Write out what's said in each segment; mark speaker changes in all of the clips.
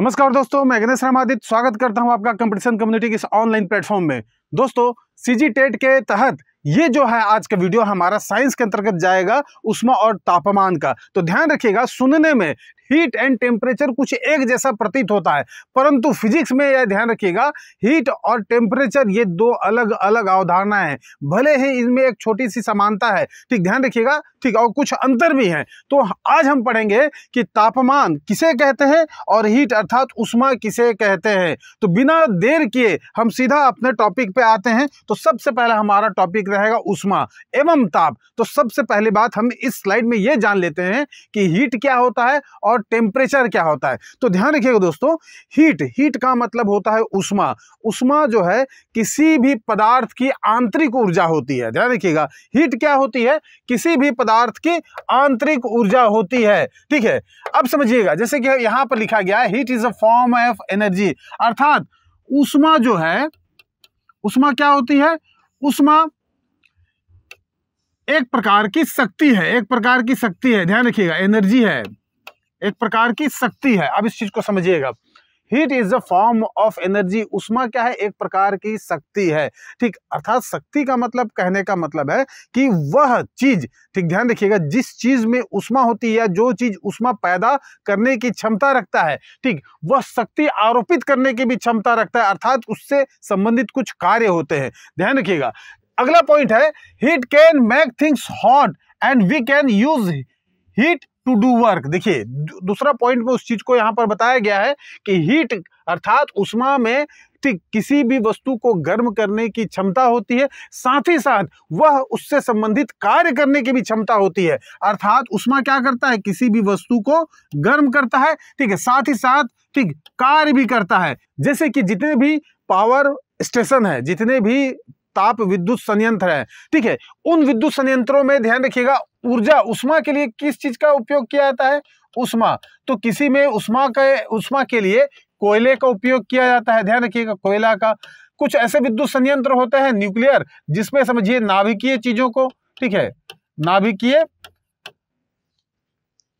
Speaker 1: नमस्कार दोस्तों मैं गणेश रामादित्य स्वागत करता हूं आपका कंपटीशन कम्युनिटी के इस ऑनलाइन प्लेटफॉर्म में दोस्तों सीजी टेट के तहत ये जो है आज का वीडियो हमारा साइंस के अंतर्गत जाएगा उष्मा और तापमान का तो ध्यान रखिएगा सुनने में हीट एंड टेम्परेचर कुछ एक जैसा प्रतीत होता है परंतु फिजिक्स में यह ध्यान रखिएगा हीट और टेम्परेचर ये दो अलग अलग अवधारणाएं हैं भले ही इनमें एक छोटी सी समानता है ठीक ध्यान रखिएगा ठीक और कुछ अंतर भी हैं तो आज हम पढ़ेंगे कि तापमान किसे कहते हैं और हीट अर्थात उष्मा किसे कहते हैं तो बिना देर किए हम सीधा अपने टॉपिक पे आते हैं तो सबसे पहला हमारा टॉपिक रहेगा उष्मा एवं ताप तो सबसे पहली बात हम इस स्लाइड में ये जान लेते हैं कि हीट क्या होता है और और टेम्परेचर क्या होता है तो ध्यान रखिएगा दोस्तों हीट हीट का मतलब होता है उष्मा उष्मा जो है किसी भी पदार्थ की आंतरिक ऊर्जा होती है ध्यान रखिएगा हीट क्या होती है किसी भी पदार्थ की आंतरिक ऊर्जा होती है ठीक है अब समझिएगा जैसे कि यहां पर लिखा गया है heat is a form of energy अर्थात उष्मा जो है उष्मा क्या होती है उष्मा एक प्रकार की शक्ति है एक प्रकार की शक्ति है ध्यान रखिएगा एनर्जी है एक प्रकार की शक्ति है अब इस चीज को समझिएगा heat is a form of energy उष्मा क्या है एक प्रकार की शक्ति है ठीक अर्थात शक्ति का मतलब कहने का मतलब है कि वह चीज ठीक ध्यान रखिएगा जिस चीज में उष्मा होती है जो चीज उष्मा पैदा करने की क्षमता रखता है ठीक वह शक्ति आरोपित करने की भी क्षमता रखता है अर्थात उससे संबंधित कुछ कार्य होते हैं ध्यान रखिएगा अगला पॉइंट है heat can make things hot and we can use heat to do work देखिए दूसरा पॉइंट में उस चीज़ को यहाँ पर बताया गया है कि हीट अर्थात उष्मा में ठीक किसी भी वस्तु को गर्म करने की क्षमता होती है साथ ही साथ वह उससे संबंधित कार्य करने की भी क्षमता होती है अर्थात उष्मा क्या करता है किसी भी वस्तु को गर्म करता है ठीक है साथ ही साथ ठीक कार्य भी करता है जैसे कि जितने भी पावर स्टेशन है जितने भी ताप विद्युत संयंत्र है ठीक है उन विद्युत संयंत्रों में ध्यान रखिएगा ऊर्जा उष्मा के लिए किस चीज का उपयोग किया जाता है उष्मा तो किसी में उष्मा का उष्मा के लिए कोयले का उपयोग किया जाता है ध्यान रखिएगा कोयला का कुछ ऐसे विद्युत संयंत्र होते हैं न्यूक्लियर जिसमें समझिए नाभिकीय चीजों को ठीक है नाभिकीय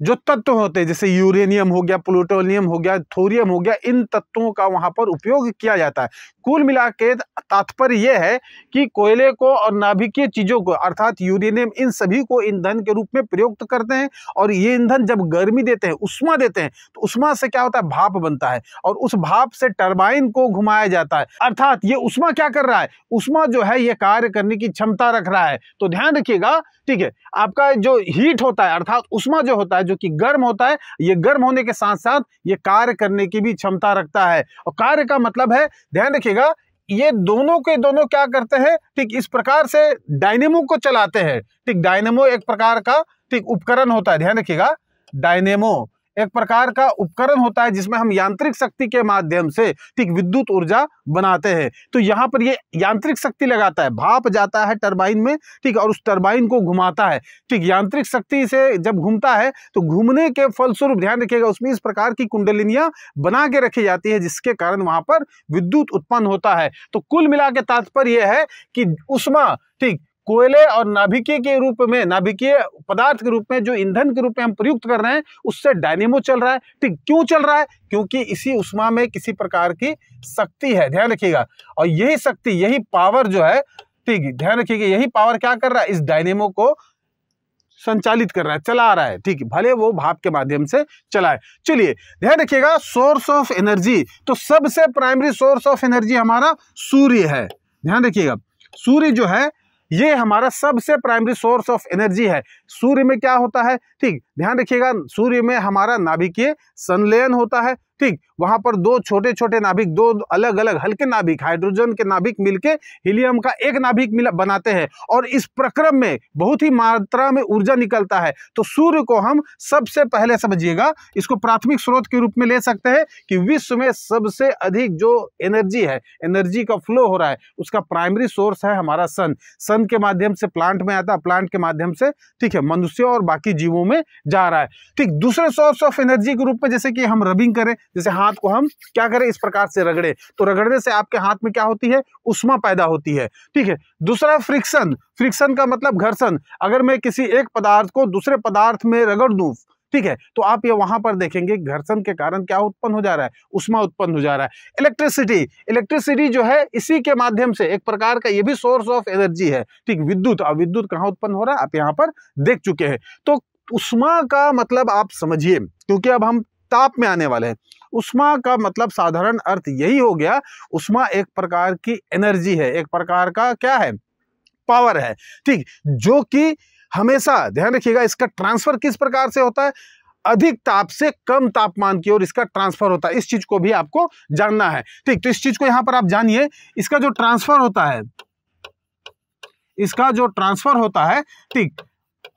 Speaker 1: जो तत्व होते हैं जैसे यूरेनियम हो गया प्लूटोनियम हो गया थोरियम हो गया इन तत्वों का वहाँ पर उपयोग किया जाता है कुल मिला के तात्पर्य यह है कि कोयले को और नाभिकीय चीज़ों को अर्थात यूरेनियम इन सभी को ईंधन के रूप में प्रयुक्त करते हैं और ये ईंधन जब गर्मी देते हैं उष्मा देते हैं तो उष्मा से क्या होता है भाप बनता है और उस भाप से टर्बाइन को घुमाया जाता है अर्थात ये उष्मा क्या कर रहा है उष्मा जो है ये कार्य करने की क्षमता रख रहा है तो ध्यान रखिएगा ठीक है आपका जो हीट होता है अर्थात उष्मा जो होता है जो कि गर्म होता है ये गर्म होने के साथ साथ ये कार्य करने की भी क्षमता रखता है और कार्य का मतलब है ध्यान रखिएगा ये दोनों के दोनों क्या करते हैं ठीक इस प्रकार से डायनेमो को चलाते हैं ठीक डायनेमो एक प्रकार का ठीक उपकरण होता है ध्यान रखिएगा डायनेमो एक प्रकार का उपकरण होता है जिसमें हम यांत्रिक शक्ति के माध्यम से ठीक विद्युत ऊर्जा बनाते हैं तो यहाँ पर ये यांत्रिक शक्ति लगाता है भाप जाता है टरबाइन में ठीक और उस टरबाइन को घुमाता है ठीक यांत्रिक शक्ति से जब घूमता है तो घूमने के फलस्वरूप ध्यान रखिएगा उसमें इस प्रकार की कुंडलिनियाँ बना के रखी जाती है जिसके कारण वहाँ पर विद्युत उत्पन्न होता है तो कुल मिला के तात्पर्य यह है कि उष्मा ठीक कोयले और नाभिकीय के रूप में नाभिकीय पदार्थ के रूप में जो ईंधन के रूप में हम प्रयुक्त कर रहे हैं उससे डायनेमो चल रहा है ठीक क्यों चल रहा है क्योंकि इसी उष्मा में किसी प्रकार की शक्ति है ध्यान रखिएगा और यही शक्ति यही पावर जो है ठीक ध्यान रखिएगा यही पावर क्या कर रहा है इस डायनेमो को संचालित कर रहा है चला रहा है ठीक भले वो भाप के माध्यम से चलाए चलिए ध्यान रखिएगा सोर्स ऑफ एनर्जी तो सबसे प्राइमरी सोर्स ऑफ एनर्जी हमारा सूर्य है ध्यान रखिएगा सूर्य जो है ये हमारा सबसे प्राइमरी सोर्स ऑफ एनर्जी है सूर्य में क्या होता है ठीक ध्यान रखिएगा सूर्य में हमारा नाभिकीय संलयन होता है ठीक वहां पर दो छोटे छोटे नाभिक दो अलग अलग हल्के नाभिक हाइड्रोजन के नाभिक मिलके हीलियम का एक नाभिक मिला बनाते हैं और इस प्रक्रम में बहुत ही मात्रा में ऊर्जा निकलता है तो सूर्य को हम सबसे पहले समझिएगा इसको प्राथमिक स्रोत के रूप में ले सकते हैं कि विश्व में सबसे अधिक जो एनर्जी है एनर्जी का फ्लो हो रहा है उसका प्राइमरी सोर्स है हमारा सन सन के माध्यम से प्लांट में आता प्लांट के माध्यम से ठीक है मनुष्य और बाकी जीवों में जा रहा है ठीक दूसरे सोर्स ऑफ एनर्जी के रूप में जैसे कि हम रबिंग करें जैसे हाँ हाथ को हम क्या करें इस प्रकार से रगड़े तो रगड़ने से आपके हाथ में क्या होती है उष्मा पैदा होती है ठीक है दूसरा फ्रिक्शन फ्रिक्शन का मतलब घर्षण अगर मैं किसी एक पदार्थ को दूसरे पदार्थ में रगड़ दू ठीक है तो आप ये वहां पर देखेंगे घर्षण के कारण क्या उत्पन्न हो जा रहा है उष्मा उत्पन्न हो जा रहा है इलेक्ट्रिसिटी इलेक्ट्रिसिटी जो है इसी के माध्यम से एक प्रकार का ये भी सोर्स ऑफ एनर्जी है ठीक विद्युत अब विद्युत कहाँ उत्पन्न हो रहा है आप यहाँ पर देख चुके हैं तो उष्मा का मतलब आप समझिए क्योंकि अब हम ताप में आने वाले हैं उष्मा का मतलब साधारण अर्थ यही हो गया उष्मा एक प्रकार की एनर्जी है एक प्रकार का क्या है पावर है ठीक जो कि हमेशा ध्यान रखिएगा इसका ट्रांसफर किस प्रकार से होता है अधिक ताप से कम तापमान की ओर इसका ट्रांसफर होता है इस चीज को भी आपको जानना है ठीक तो इस चीज को यहां पर आप जानिए इसका जो ट्रांसफर होता है इसका जो ट्रांसफर होता है ठीक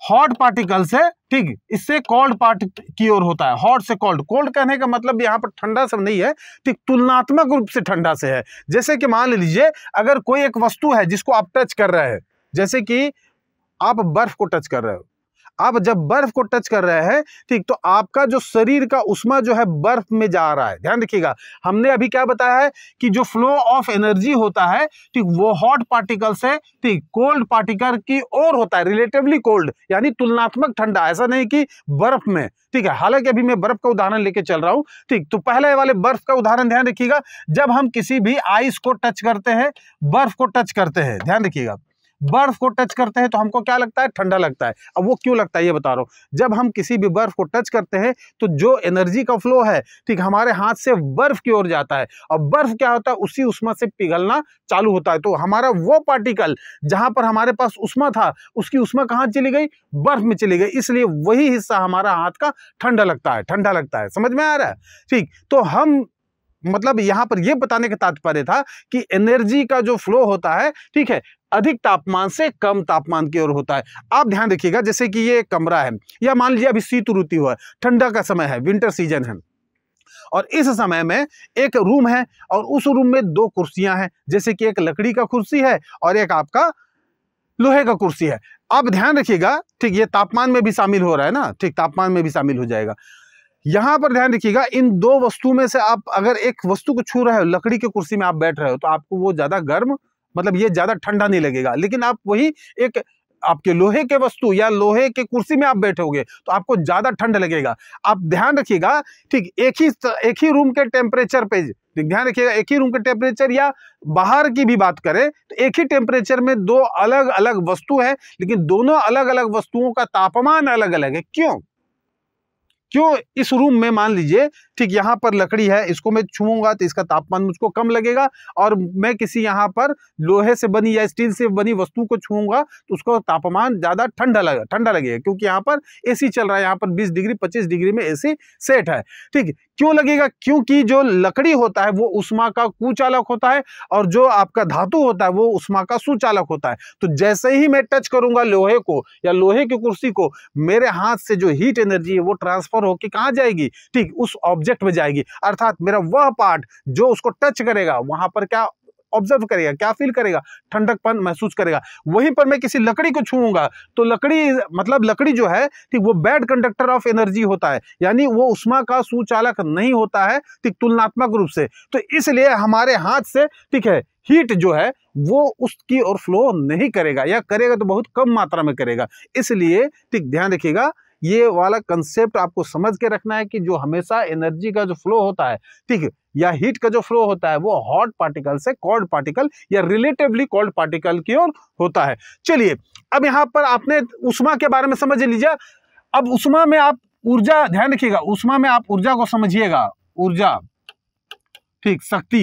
Speaker 1: हॉट पार्टिकल से ठीक इससे कोल्ड पार्ट की ओर होता है हॉट से कोल्ड कोल्ड कहने का मतलब यहाँ पर ठंडा से नहीं है ठीक तुलनात्मक रूप से ठंडा से है जैसे कि मान लीजिए अगर कोई एक वस्तु है जिसको आप टच कर रहे हैं जैसे कि आप बर्फ को टच कर रहे हो आप जब बर्फ को टच कर रहे हैं ठीक तो आपका जो शरीर का उष्मा जो है बर्फ में जा रहा है ध्यान रखिएगा हमने अभी क्या बताया है कि जो फ्लो ऑफ एनर्जी होता है ठीक वो हॉट पार्टिकल से ठीक कोल्ड पार्टिकल की ओर होता है रिलेटिवली कोल्ड यानी तुलनात्मक ठंडा ऐसा नहीं कि बर्फ में ठीक है हालांकि अभी मैं बर्फ का उदाहरण लेके चल रहा हूँ ठीक तो पहले वाले बर्फ का उदाहरण ध्यान रखिएगा जब हम किसी भी आइस को टच करते हैं बर्फ को टच करते हैं ध्यान रखिएगा बर्फ को टच करते हैं तो हमको क्या लगता है ठंडा लगता है अब वो क्यों लगता है ये बता रहा हूँ जब हम किसी भी बर्फ को टच करते हैं तो जो एनर्जी का फ्लो है ठीक हमारे हाथ से बर्फ की ओर जाता है और बर्फ क्या होता है उसी उष्मा से पिघलना चालू होता है तो हमारा वो पार्टिकल जहां पर हमारे पास उष्मा था उसकी उष्मा कहाँ चली गई बर्फ में चली गई इसलिए वही हिस्सा हमारा हाथ का ठंडा लगता है ठंडा लगता है समझ में आ रहा है ठीक तो हम मतलब यहां पर यह बताने का तात्पर्य था कि एनर्जी का जो फ्लो होता है ठीक है अधिक तापमान से कम तापमान की ओर होता है आप ध्यान रखिएगा जैसे कि ये कमरा है या मान लीजिए अभी शीत ऋतु हुआ ठंडा का समय है विंटर सीजन है और इस समय में एक रूम है और उस रूम में दो कुर्सियां हैं जैसे कि एक लकड़ी का कुर्सी है और एक आपका लोहे का कुर्सी है आप ध्यान रखिएगा ठीक ये तापमान में भी शामिल हो रहा है ना ठीक तापमान में भी शामिल हो जाएगा यहां पर ध्यान रखिएगा इन दो वस्तु में से आप अगर एक वस्तु को छू रहे हो लकड़ी की कुर्सी में आप बैठ रहे हो तो आपको वो ज़्यादा गर्म मतलब ये ज़्यादा ठंडा नहीं लगेगा लेकिन आप वही एक आपके लोहे के वस्तु या लोहे के कुर्सी में आप बैठोगे तो आपको ज़्यादा ठंड लगेगा आप ध्यान रखिएगा ठीक एक ही एक ही रूम के टेम्परेचर पे ध्यान रखिएगा एक ही रूम के टेम्परेचर या बाहर की भी बात करें तो एक ही टेम्परेचर में दो अलग अलग वस्तु है लेकिन दोनों अलग अलग वस्तुओं का तापमान अलग अलग है क्यों क्यों इस रूम में मान लीजिए ठीक यहाँ पर लकड़ी है इसको मैं छूऊंगा तो इसका तापमान मुझको कम लगेगा और मैं किसी यहाँ पर लोहे से बनी या स्टील से बनी वस्तु को छूऊंगा तो उसको तापमान ज़्यादा ठंडा लगा ठंडा लगेगा क्योंकि यहाँ पर एसी चल रहा है यहाँ पर 20 डिग्री 25 डिग्री में ए सेट है ठीक क्यों लगेगा क्योंकि जो लकड़ी होता है वो उष्मा का कुचालक होता है और जो आपका धातु होता है वो उष्मा का सुचालक होता है तो जैसे ही मैं टच करूंगा लोहे को या लोहे की कुर्सी को मेरे हाथ से जो हीट एनर्जी है वो ट्रांसफर होकर कहाँ जाएगी ठीक उस ऑब्जेक्ट में जाएगी अर्थात मेरा वह पार्ट जो उसको टच करेगा वहां पर क्या ऑब्जर्व करेगा क्या फील करेगा ठंडकपन महसूस करेगा वहीं पर मैं किसी लकड़ी को छूंगा तो लकड़ी मतलब लकड़ी जो है ठीक वो बैड कंडक्टर ऑफ एनर्जी होता है यानी वो उष्मा का सुचालक नहीं होता है ठीक तुलनात्मक रूप से तो इसलिए हमारे हाथ से ठीक है हीट जो है वो उसकी और फ्लो नहीं करेगा या करेगा तो बहुत कम मात्रा में करेगा इसलिए ठीक ध्यान रखिएगा ये वाला कंसेप्ट आपको समझ के रखना है कि जो हमेशा एनर्जी का जो फ्लो होता है ठीक है या हीट का जो फ्लो होता है वो हॉट पार्टिकल से कोल्ड पार्टिकल या रिलेटिवली कोल्ड पार्टिकल की ओर होता है चलिए अब यहाँ पर आपने उष्मा के बारे में समझ लीजिए अब उष्मा में आप ऊर्जा ध्यान रखिएगा उष्मा में आप ऊर्जा को समझिएगा ऊर्जा ठीक शक्ति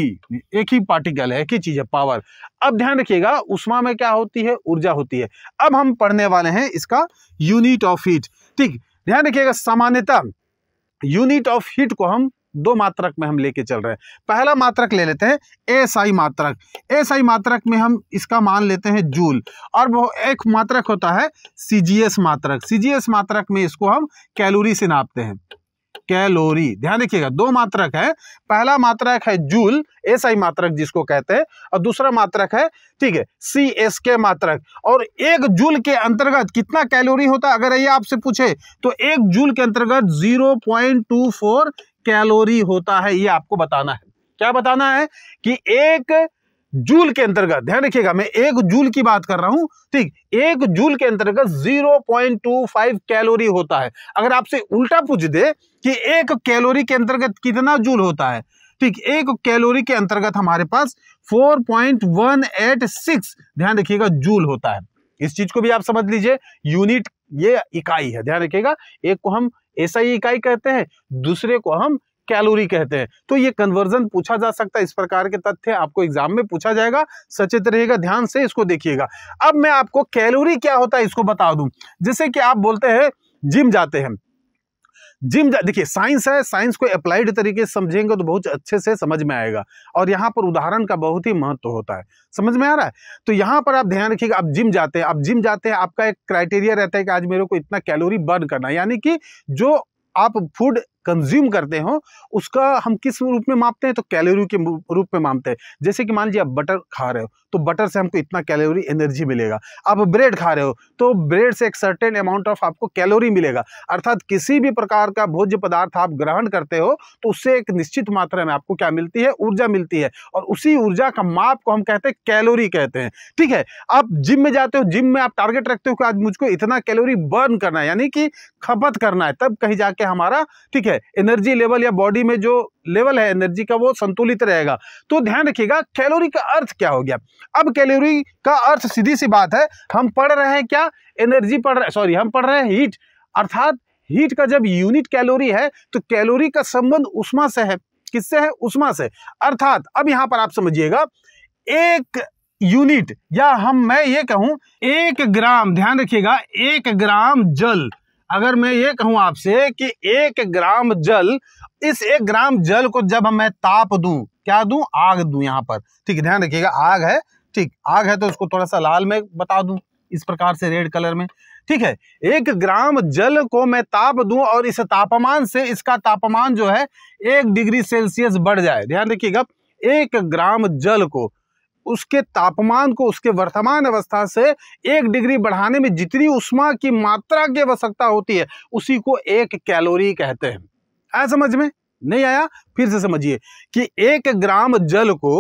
Speaker 1: एक ही पार्टिकल है एक ही चीज है पावर अब ध्यान रखिएगा उष्मा में क्या होती है ऊर्जा होती है अब हम पढ़ने वाले हैं इसका यूनिट ऑफ हीट ठीक ध्यान रखिएगा सामान्यतः यूनिट ऑफ हीट को हम दो मात्रक में हम लेके चल रहे हैं पहला मात्रक ले लेते हैं एसआई मात्रक एसआई मात्रक में हम इसका मान लेते हैं जूल और वो एक मात्रक होता है सीजीएस मात्रक सीजीएस मात्रक में इसको हम कैलोरी से नापते हैं कैलोरी ध्यान रखिएगा दो मात्रक है पहला मात्रक है जूल एसआई मात्रक जिसको कहते हैं और दूसरा मात्रक है ठीक है सी एस के मात्रक और एक जूल के अंतर्गत कितना कैलोरी होता है अगर ये आपसे पूछे तो एक जूल के अंतर्गत zero point two four calorie होता है ये आपको बताना है क्या बताना है कि एक जूल के अंतर्गत ध्यान रखिएगा मैं एक जूल की बात कर रहा हूं ठीक एक जूल के अंतर्गत 0.25 कैलोरी होता है अगर आपसे उल्टा पूछ दे कि एक कैलोरी के अंतर्गत कितना जूल होता है ठीक एक कैलोरी के अंतर्गत हमारे पास 4.186 ध्यान रखिएगा जूल होता है इस चीज को भी आप समझ लीजिए यूनिट ये इकाई है ध्यान रखिएगा एक को हम ऐसा ही इकाई कहते हैं दूसरे को हम कैलोरी कहते हैं तो ये कन्वर्जन पूछा जा सकता है इस प्रकार के तथ्य आपको एग्जाम में पूछा जाएगा सचेत रहेगा ध्यान से इसको देखिएगा अब मैं आपको कैलोरी क्या होता है इसको बता दूं जैसे कि आप बोलते हैं जिम जाते हैं जिम देखिए साइंस है साइंस को अप्लाइड तरीके से समझेंगे तो बहुत अच्छे से समझ में आएगा और यहाँ पर उदाहरण का बहुत ही महत्व होता है समझ में आ रहा है तो यहाँ पर आप ध्यान रखिएगा आप जिम जाते हैं आप जिम जाते हैं आपका एक क्राइटेरिया रहता है कि आज मेरे को इतना कैलोरी बर्न करना यानी कि जो आप फूड कंज्यूम करते हो उसका हम किस रूप में मापते हैं तो कैलोरी के रूप में मापते हैं जैसे कि मान लीजिए आप बटर खा रहे हो तो बटर से हमको इतना कैलोरी एनर्जी मिलेगा आप ब्रेड खा रहे हो तो ब्रेड से एक सर्टेन अमाउंट ऑफ आपको कैलोरी मिलेगा अर्थात किसी भी प्रकार का भोज्य पदार्थ आप ग्रहण करते हो तो उससे एक निश्चित मात्रा में आपको क्या मिलती है ऊर्जा मिलती है और उसी ऊर्जा का माप को हम कहते हैं कैलोरी कहते हैं ठीक है आप जिम में जाते हो जिम में आप टारगेट रखते हो कि आज मुझको इतना कैलोरी बर्न करना है यानी कि खपत करना है तब कहीं जाके हमारा ठीक है है एनर्जी लेवल या बॉडी में जो लेवल है एनर्जी का वो संतुलित रहेगा तो ध्यान रखिएगा कैलोरी का अर्थ क्या हो गया अब कैलोरी का अर्थ सीधी सी बात है हम पढ़ रहे हैं क्या एनर्जी पढ़ रहे सॉरी हम पढ़ रहे हैं हीट अर्थात हीट का जब यूनिट कैलोरी है तो कैलोरी का संबंध उष्मा से है किससे है उष्मा से अर्थात अब यहां पर आप समझिएगा एक यूनिट या हम मैं ये कहूं एक ग्राम ध्यान रखिएगा एक ग्राम जल अगर मैं ये कहूँ आपसे कि एक ग्राम जल इस एक ग्राम जल को जब मैं ताप दूं क्या दूं आग दूं यहाँ पर ठीक ध्यान रखिएगा आग है ठीक आग है तो इसको थोड़ा सा लाल में बता दूं इस प्रकार से रेड कलर में ठीक है एक ग्राम जल को मैं ताप दूं और इस तापमान से इसका तापमान जो है एक डिग्री सेल्सियस बढ़ जाए ध्यान रखिएगा एक ग्राम जल को उसके तापमान को उसके वर्तमान अवस्था से एक डिग्री बढ़ाने में जितनी उष्मा की मात्रा की आवश्यकता होती है उसी को एक कैलोरी कहते हैं आया समझ में नहीं आया फिर से समझिए कि एक ग्राम जल को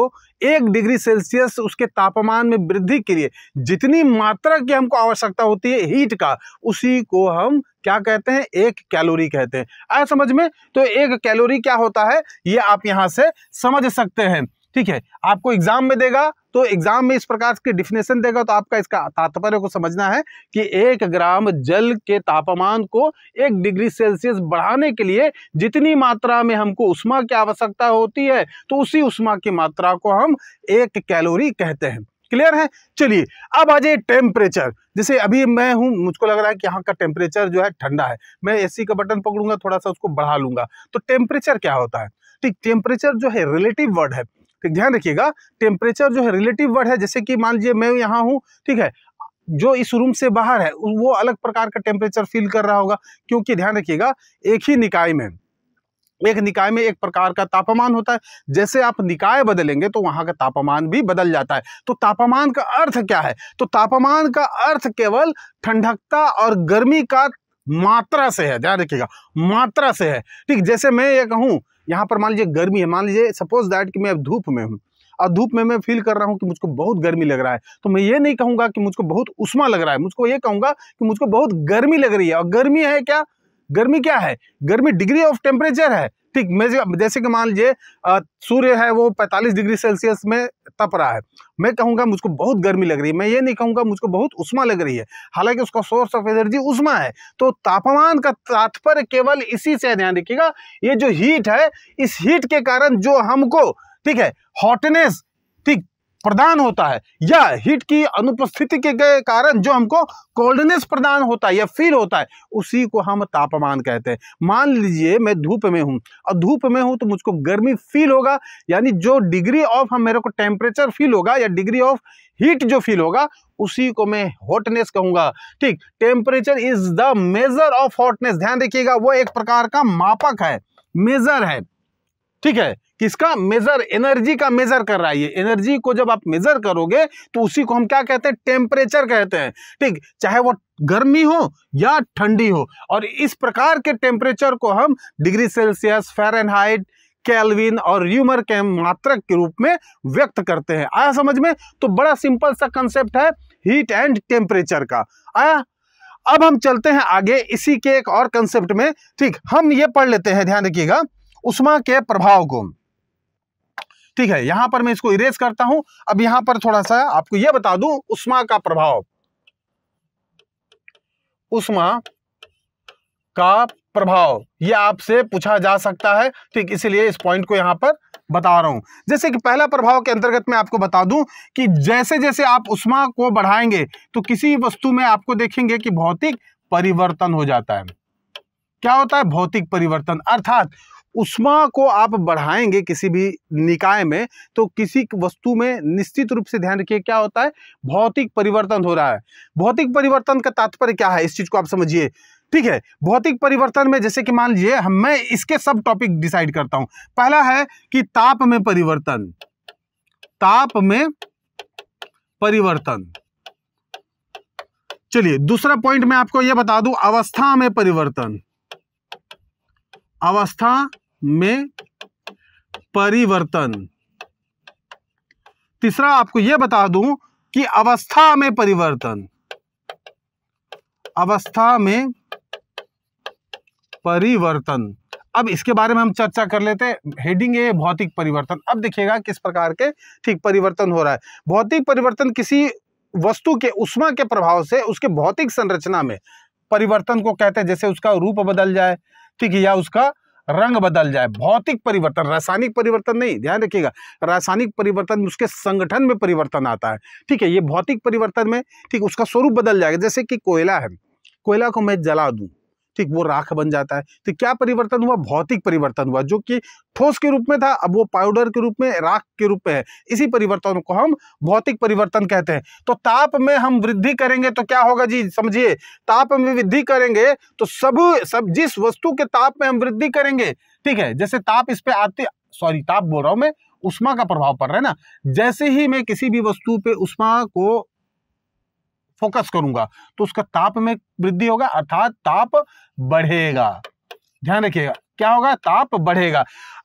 Speaker 1: एक डिग्री सेल्सियस उसके तापमान में वृद्धि के लिए जितनी मात्रा की हमको आवश्यकता होती है हीट का उसी को हम क्या कहते हैं एक कैलोरी कहते हैं आया समझ में तो एक कैलोरी क्या होता है ये आप यहाँ से समझ सकते हैं ठीक है आपको एग्जाम में देगा तो एग्जाम में इस प्रकार के डिफिनेशन देगा तो आपका इसका तात्पर्य को समझना है कि एक ग्राम जल के तापमान को एक डिग्री सेल्सियस बढ़ाने के लिए जितनी मात्रा में हमको उष्मा की आवश्यकता होती है तो उसी उष्मा की मात्रा को हम एक कैलोरी कहते हैं क्लियर है चलिए अब आ जाइए टेम्परेचर जैसे अभी मैं हूँ मुझको लग रहा है कि यहाँ का टेम्परेचर जो है ठंडा है मैं एसी का बटन पकड़ूंगा थोड़ा सा उसको बढ़ा लूंगा तो टेम्परेचर क्या होता है ठीक टेम्परेचर जो है रिलेटिव वर्ड है ठीक ध्यान रखिएगा टेम्परेचर जो है रिलेटिव वर्ड है जैसे कि मान लीजिए मैं यहाँ हूँ ठीक है जो इस रूम से बाहर है वो अलग प्रकार का टेम्परेचर फील कर रहा होगा क्योंकि ध्यान रखिएगा एक ही निकाय में एक निकाय में एक प्रकार का तापमान होता है जैसे आप निकाय बदलेंगे तो वहां का तापमान भी बदल जाता है तो तापमान का अर्थ क्या है तो तापमान का अर्थ केवल ठंडकता और गर्मी का मात्रा से है ध्यान रखिएगा मात्रा से है ठीक जैसे मैं ये कहूँ यहाँ पर मान लीजिए गर्मी है मान लीजिए सपोज दैट कि मैं अब धूप में हूँ और धूप में मैं फील कर रहा हूँ कि मुझको बहुत गर्मी लग रहा है तो मैं ये नहीं कहूँगा कि मुझको बहुत उष्मा लग रहा है मुझको ये कहूँगा कि मुझको बहुत गर्मी लग रही है और गर्मी है क्या गर्मी क्या है गर्मी डिग्री ऑफ टेम्परेचर है ठीक जैसे कि मान लीजिए सूर्य है वो 45 डिग्री सेल्सियस में तप रहा है मैं कहूँगा मुझको बहुत गर्मी लग रही है मैं ये नहीं कहूँगा मुझको बहुत उष्मा लग रही है हालांकि उसका सोर्स ऑफ एनर्जी उष्मा है तो तापमान का तात्पर्य केवल इसी से ध्यान रखिएगा ये जो हीट है इस हीट के कारण जो हमको ठीक है हॉटनेस ठीक प्रदान होता है या हीट की अनुपस्थिति के कारण जो हमको कोल्डनेस प्रदान होता है या फील होता है उसी को हम तापमान कहते हैं मान लीजिए मैं धूप में हूँ और धूप में हूँ तो मुझको गर्मी फील होगा यानी जो डिग्री ऑफ हम मेरे को टेम्परेचर फील होगा या डिग्री ऑफ हीट जो फील होगा उसी को मैं हॉटनेस कहूंगा ठीक temperature is the measure of hotness ध्यान रखिएगा वो एक प्रकार का मापक है मेजर है ठीक है किसका मेजर एनर्जी का मेजर कर रहा है ये एनर्जी को जब आप मेजर करोगे तो उसी को हम क्या कहते हैं टेम्परेचर कहते हैं ठीक चाहे वो गर्मी हो या ठंडी हो और इस प्रकार के टेम्परेचर को हम डिग्री सेल्सियस फेरनहाइट कैलविन और र्यूमर के मात्रक के रूप में व्यक्त करते हैं आया समझ में तो बड़ा सिंपल सा कंसेप्ट है हीट एंड टेम्परेचर का आया अब हम चलते हैं आगे इसी के एक और कंसेप्ट में ठीक हम ये पढ़ लेते हैं ध्यान रखिएगा उष्मा के प्रभाव को ठीक है यहां पर मैं इसको इरेज करता हूं अब यहां पर थोड़ा सा आपको यह बता दूं उष्मा का प्रभाव उष्मा का प्रभाव यह आपसे पूछा जा सकता है ठीक इसीलिए इस पॉइंट को यहां पर बता रहा हूं जैसे कि पहला प्रभाव के अंतर्गत मैं आपको बता दूं कि जैसे जैसे आप उष्मा को बढ़ाएंगे तो किसी वस्तु में आपको देखेंगे कि भौतिक परिवर्तन हो जाता है क्या होता है भौतिक परिवर्तन अर्थात उष्मा को आप बढ़ाएंगे किसी भी निकाय में तो किसी वस्तु में निश्चित रूप से ध्यान रखिए क्या होता है भौतिक परिवर्तन हो रहा है भौतिक परिवर्तन का तात्पर्य क्या है इस चीज़ को आप समझिए ठीक है भौतिक परिवर्तन में जैसे कि मान लीजिए मैं इसके सब टॉपिक डिसाइड करता हूं पहला है कि ताप में परिवर्तन ताप में परिवर्तन चलिए दूसरा पॉइंट मैं आपको यह बता दूं अवस्था में परिवर्तन अवस्था में परिवर्तन तीसरा आपको यह बता दूं कि अवस्था में परिवर्तन अवस्था में परिवर्तन अब इसके बारे में हम चर्चा कर लेते हैं हेडिंग है भौतिक परिवर्तन अब देखिएगा किस प्रकार के ठीक परिवर्तन हो रहा है भौतिक परिवर्तन किसी वस्तु के उष्मा के प्रभाव से उसके भौतिक संरचना में परिवर्तन को कहते हैं जैसे उसका रूप बदल जाए ठीक है या उसका रंग बदल जाए भौतिक परिवर्तन रासायनिक परिवर्तन नहीं ध्यान रखिएगा रासायनिक परिवर्तन उसके संगठन में परिवर्तन आता है ठीक है ये भौतिक परिवर्तन में ठीक उसका स्वरूप बदल जाएगा जैसे कि कोयला है कोयला को मैं जला दूँ ठीक वो राख बन जाता है तो क्या परिवर्तन हुआ भौतिक परिवर्तन हुआ जो कि ठोस के रूप में था अब वो पाउडर के रूप में राख के रूप में है इसी परिवर्तन को हम भौतिक परिवर्तन कहते हैं तो ताप में हम वृद्धि करेंगे तो क्या होगा जी समझिए ताप में वृद्धि करेंगे तो सब सब जिस वस्तु के ताप में हम वृद्धि करेंगे ठीक है जैसे ताप इस पे आते सॉरी ताप बोल रहा हूं मैं उष्मा का प्रभाव पड़ रहा है ना जैसे ही मैं किसी भी वस्तु पे उष्मा को फोकस करूंगा तो उसका ताप में वृद्धि होगा अर्थात ताप बढ़ेगा ध्यान रखिएगा क्या होगा ताप बढ़ेगा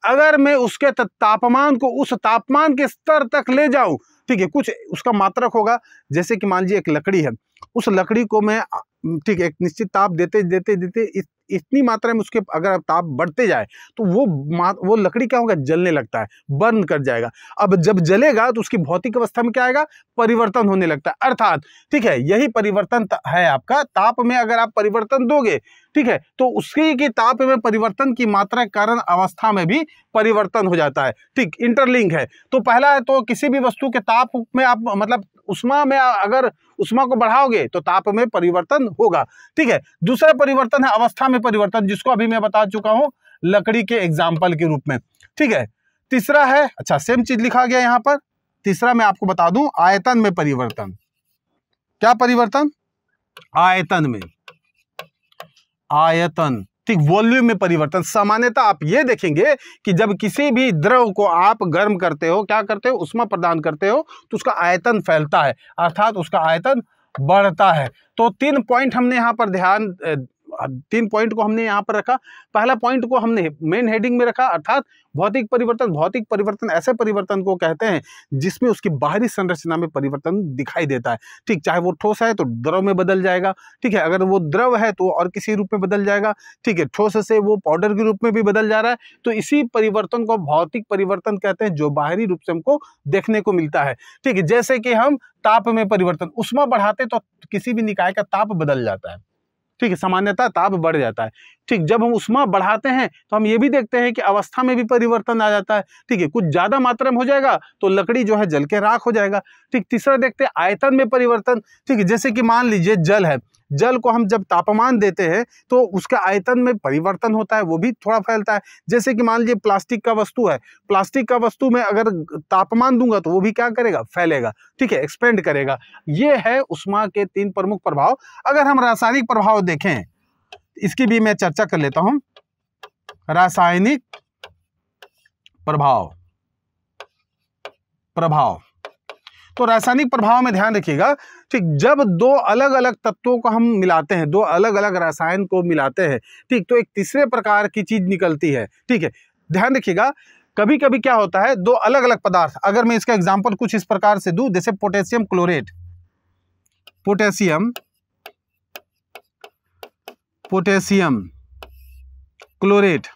Speaker 1: अगर मैं उसके तापमान को उस तापमान के स्तर तक ले जाऊं ठीक है कुछ उसका मात्रक होगा जैसे कि मान लीजिए एक लकड़ी है उस लकड़ी को मैं ठीक है एक निश्चित ताप देते देते देते इस इतनी मात्रा में उसके अगर ताप बढ़ते जाए तो वो वो लकड़ी क्या होगा जलने लगता है बर्न कर जाएगा अब जब जलेगा तो उसकी भौतिक अवस्था में क्या आएगा परिवर्तन होने लगता है अर्थात ठीक है यही परिवर्तन है आपका ताप में अगर आप परिवर्तन दोगे ठीक है तो उसके की ताप में परिवर्तन की मात्रा के कारण अवस्था में भी परिवर्तन हो जाता है ठीक इंटरलिंक है तो पहला है तो किसी भी वस्तु के ताप में आप मतलब उष्मा में अगर उष्मा को बढ़ाओगे तो ताप में परिवर्तन होगा ठीक है दूसरा परिवर्तन है अवस्था में परिवर्तन जिसको अभी मैं बता चुका हूँ लकड़ी के एग्जाम्पल के रूप में ठीक है तीसरा है अच्छा सेम चीज लिखा गया यहाँ पर तीसरा मैं आपको बता दूं आयतन में परिवर्तन क्या परिवर्तन आयतन में आयतन ठीक वॉल्यूम में परिवर्तन सामान्यतः आप ये देखेंगे कि जब किसी भी द्रव को आप गर्म करते हो क्या करते हो उष्मा प्रदान करते हो तो उसका आयतन फैलता है अर्थात उसका आयतन बढ़ता है तो तीन पॉइंट हमने यहाँ पर ध्यान तीन पॉइंट को हमने यहाँ पर रखा पहला पॉइंट को हमने मेन हेडिंग में रखा अर्थात भौतिक परिवर्तन भौतिक परिवर्तन ऐसे परिवर्तन को कहते हैं जिसमें उसकी बाहरी संरचना में परिवर्तन दिखाई देता है ठीक चाहे वो ठोस है तो द्रव में बदल जाएगा ठीक है अगर वो द्रव है तो और किसी रूप में बदल जाएगा ठीक है ठोस से वो पाउडर के रूप में भी बदल जा रहा है तो इसी परिवर्तन को भौतिक परिवर्तन कहते हैं जो बाहरी रूप से हमको देखने को मिलता है ठीक है जैसे कि हम ताप में परिवर्तन उष्मा बढ़ाते तो किसी भी निकाय का ताप बदल जाता है ठीक है सामान्यतः ताप बढ़ जाता है ठीक जब हम उष्मा बढ़ाते हैं तो हम ये भी देखते हैं कि अवस्था में भी परिवर्तन आ जाता है ठीक है कुछ ज़्यादा मात्रा में हो जाएगा तो लकड़ी जो है जल के राख हो जाएगा ठीक तीसरा देखते हैं आयतन में परिवर्तन ठीक है जैसे कि मान लीजिए जल है जल को हम जब तापमान देते हैं तो उसके आयतन में परिवर्तन होता है वो भी थोड़ा फैलता है जैसे कि मान लीजिए प्लास्टिक का वस्तु है प्लास्टिक का वस्तु में अगर तापमान दूंगा तो वो भी क्या करेगा फैलेगा ठीक है एक्सपेंड करेगा ये है उष्मा के तीन प्रमुख प्रभाव अगर हम रासायनिक प्रभाव देखें इसकी भी मैं चर्चा कर लेता हूं रासायनिक प्रभाव प्रभाव तो रासायनिक प्रभाव में ध्यान रखिएगा ठीक जब दो अलग अलग तत्वों को हम मिलाते हैं दो अलग अलग रसायन को मिलाते हैं ठीक तो एक तीसरे प्रकार की चीज निकलती है ठीक है ध्यान रखिएगा कभी कभी क्या होता है दो अलग अलग पदार्थ अगर मैं इसका एग्जाम्पल कुछ इस प्रकार से दू जैसे potassium chlorate potassium potassium chlorate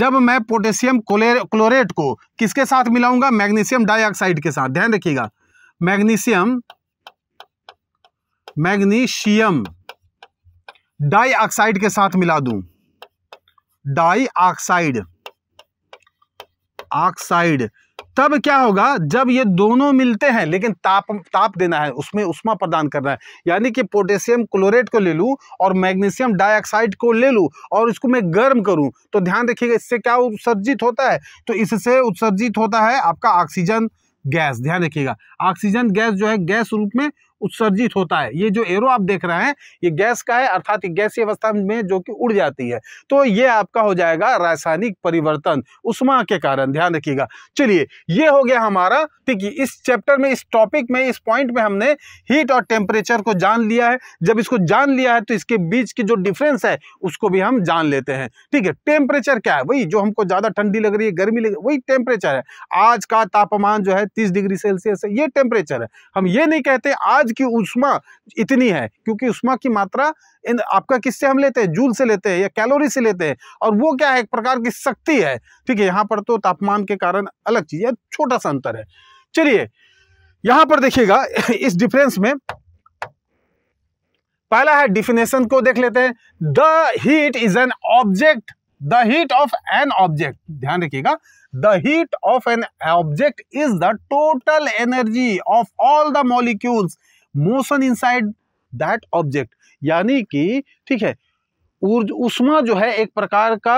Speaker 1: जब मैं पोटेशियम क्लोरेट को किसके साथ मिलाऊंगा मैग्नीशियम डाइऑक्साइड के साथ ध्यान रखिएगा मैग्नीशियम मैग्नीशियम डाइऑक्साइड के साथ मिला दूं डाई ऑक्साइड ऑक्साइड तब क्या होगा जब ये दोनों मिलते हैं लेकिन ताप ताप देना है उसमें उष्मा प्रदान करना है यानी कि पोटेशियम क्लोरेट को ले लूं और मैग्नीशियम डाइऑक्साइड को ले लूं और इसको मैं गर्म करूं तो ध्यान रखिएगा इससे क्या उत्सर्जित होता है तो इससे उत्सर्जित होता है आपका ऑक्सीजन गैस ध्यान रखिएगा ऑक्सीजन गैस जो है गैस रूप में उत्सर्जित होता है ये जो एरो आप देख रहे हैं ये गैस का है अर्थात गैसीय अवस्था में जो कि उड़ जाती है तो ये आपका हो जाएगा रासायनिक परिवर्तन उष्मा के कारण ध्यान रखिएगा चलिए ये हो गया हमारा ठीक है इस चैप्टर में इस टॉपिक में इस पॉइंट में हमने हीट और टेम्परेचर को जान लिया है जब इसको जान लिया है तो इसके बीच की जो डिफरेंस है उसको भी हम जान लेते हैं ठीक है टेम्परेचर क्या है वही जो हमको ज़्यादा ठंडी लग रही है गर्मी लग रही है वही टेम्परेचर है आज का तापमान जो है तीस डिग्री सेल्सियस है ये टेम्परेचर है हम ये नहीं कहते आज सूरज की उष्मा इतनी है क्योंकि उष्मा की मात्रा इन आपका किससे हम लेते हैं जूल से लेते हैं या कैलोरी से लेते हैं और वो क्या है एक प्रकार की शक्ति है ठीक है यहाँ पर तो तापमान के कारण अलग चीज़ है छोटा सा अंतर है चलिए यहाँ पर देखिएगा इस डिफरेंस में पहला है डिफिनेशन को देख लेते हैं the heat is an object the heat of an object ध्यान रखिएगा the heat of an object is the total energy of all the molecules motion inside that object यानी कि ठीक है उष्मा जो है एक प्रकार का